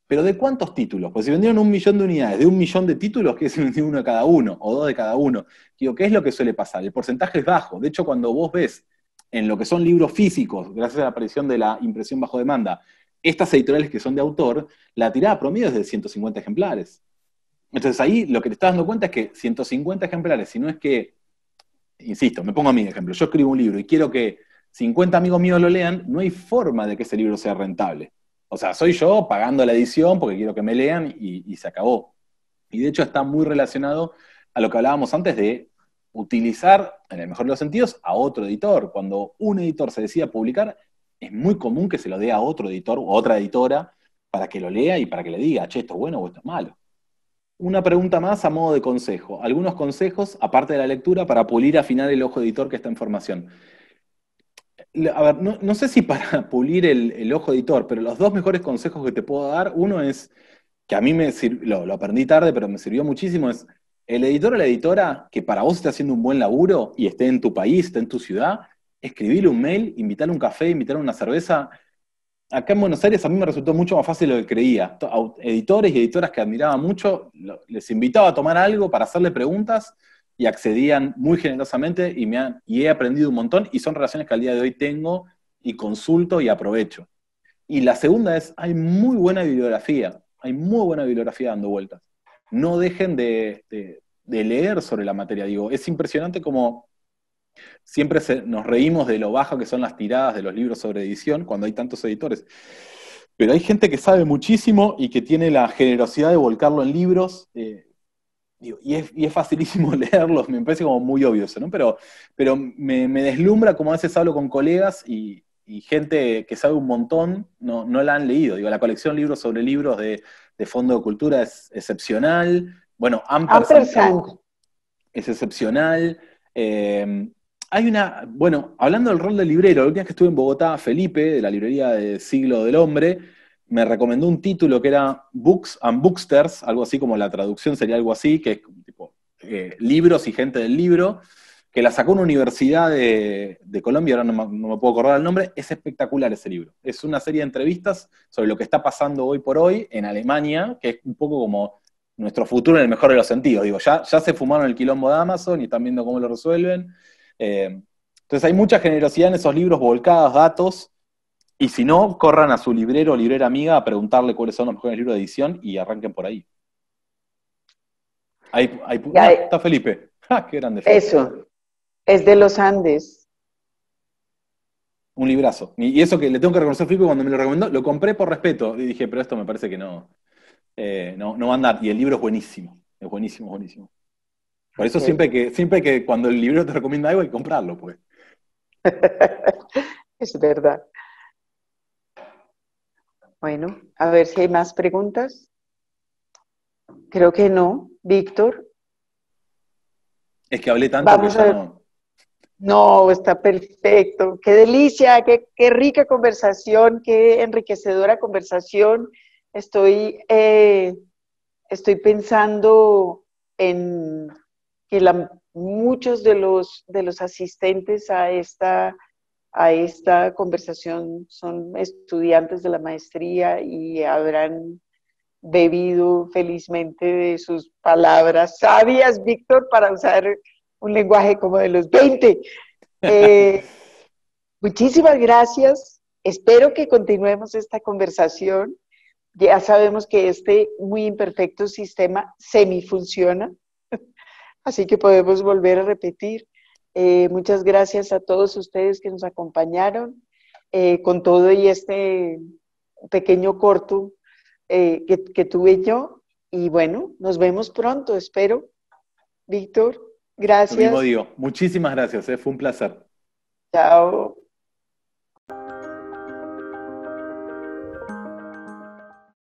Pero ¿de cuántos títulos? Pues si vendieron un millón de unidades, de un millón de títulos, que se vendió uno de cada uno o dos de cada uno. Digo, ¿qué es lo que suele pasar? El porcentaje es bajo. De hecho, cuando vos ves en lo que son libros físicos, gracias a la aparición de la impresión bajo demanda, estas editoriales que son de autor, la tirada promedio es de 150 ejemplares. Entonces ahí lo que te estás dando cuenta es que 150 ejemplares, si no es que, insisto, me pongo a mí ejemplo, yo escribo un libro y quiero que 50 amigos míos lo lean, no hay forma de que ese libro sea rentable. O sea, soy yo pagando la edición porque quiero que me lean y, se acabó. Y de hecho está muy relacionado a lo que hablábamos antes de utilizar, en el mejor de los sentidos, a otro editor. Cuando un editor se decide publicar, es muy común que se lo dé a otro editor o otra editora para que lo lea y para que le diga, che, esto es bueno o esto es malo. Una pregunta más a modo de consejo. Algunos consejos, aparte de la lectura, para pulir, afinar el ojo editor que está en formación. A ver, no, sé si para pulir el, ojo editor, pero los dos mejores consejos que te puedo dar, uno es, que a mí me lo, lo aprendí tarde, pero me sirvió muchísimo, es el editor o la editora que para vos está haciendo un buen laburo y esté en tu país, esté en tu ciudad, escribirle un mail, invitarle un café, invitarle una cerveza. Acá en Buenos Aires a mí me resultó mucho más fácil lo que creía. Editores y editoras que admiraba mucho, les invitaba a tomar algo para hacerle preguntas y accedían muy generosamente y, me y he aprendido un montón y son relaciones que al día de hoy tengo y consulto y aprovecho. Y la segunda es, hay muy buena bibliografía, hay muy buena bibliografía dando vueltas. No dejen de, de leer sobre la materia, digo, es impresionante como Siempre nos reímos de lo bajo que son las tiradas de los libros sobre edición cuando hay tantos editores. Pero hay gente que sabe muchísimo y que tiene la generosidad de volcarlo en libros. Eh, y, es, facilísimo leerlos, me parece como muy obvio eso, ¿no? Pero, pero me, deslumbra como a veces hablo con colegas y, gente que sabe un montón no, no, la han leído. Digo, la colección libros sobre libros de, Fondo de Cultura es excepcional. Bueno, Ampersand es excepcional. Eh, hay una, bueno, hablando del rol del librero, el día que estuve en Bogotá, Felipe, de la librería de Siglo del Hombre, me recomendó un título que era Books and Booksters, algo así como la traducción sería algo así, que es tipo eh, libros y gente del libro, que la sacó una universidad de, Colombia, ahora no me, puedo acordar el nombre, es espectacular ese libro. Es una serie de entrevistas sobre lo que está pasando hoy por hoy en Alemania, que es un poco como nuestro futuro en el mejor de los sentidos. Digo, ya, ya se fumaron el quilombo de Amazon y están viendo cómo lo resuelven. Eh, entonces hay mucha generosidad en esos libros volcados, datos, y si no, corran a su librero o librera amiga a preguntarle cuáles son los mejores libros de edición y arranquen por ahí. Ahí, ah, eh, está Felipe. Ah, ¡Qué grande! Eso, es de los Andes. Un librazo. Y eso que le tengo que reconocer a Felipe cuando me lo recomendó, lo compré por respeto. Y dije, pero esto me parece que no, eh, no, va a andar. Y el libro es buenísimo. Es buenísimo, buenísimo. Por eso siempre que, siempre que cuando el libro te recomienda algo hay que comprarlo, pues. es verdad. Bueno, a ver si hay más preguntas. Creo que no, Víctor. Es que hablé tanto que ya no. No, está perfecto. Qué delicia, qué, rica conversación, qué enriquecedora conversación. Estoy, eh, estoy pensando en que muchos de los, de los asistentes a esta, a esta conversación son estudiantes de la maestría y habrán bebido felizmente de sus palabras sabias, Víctor, para usar un lenguaje como de los 20. Eh, muchísimas gracias. Espero que continuemos esta conversación. Ya sabemos que este muy imperfecto sistema semifunciona Así que podemos volver a repetir. Eh, muchas gracias a todos ustedes que nos acompañaron eh, con todo y este pequeño corto eh, que, tuve yo. Y bueno, nos vemos pronto, espero. Víctor, gracias. Muchísimas gracias, fue un placer. Chao.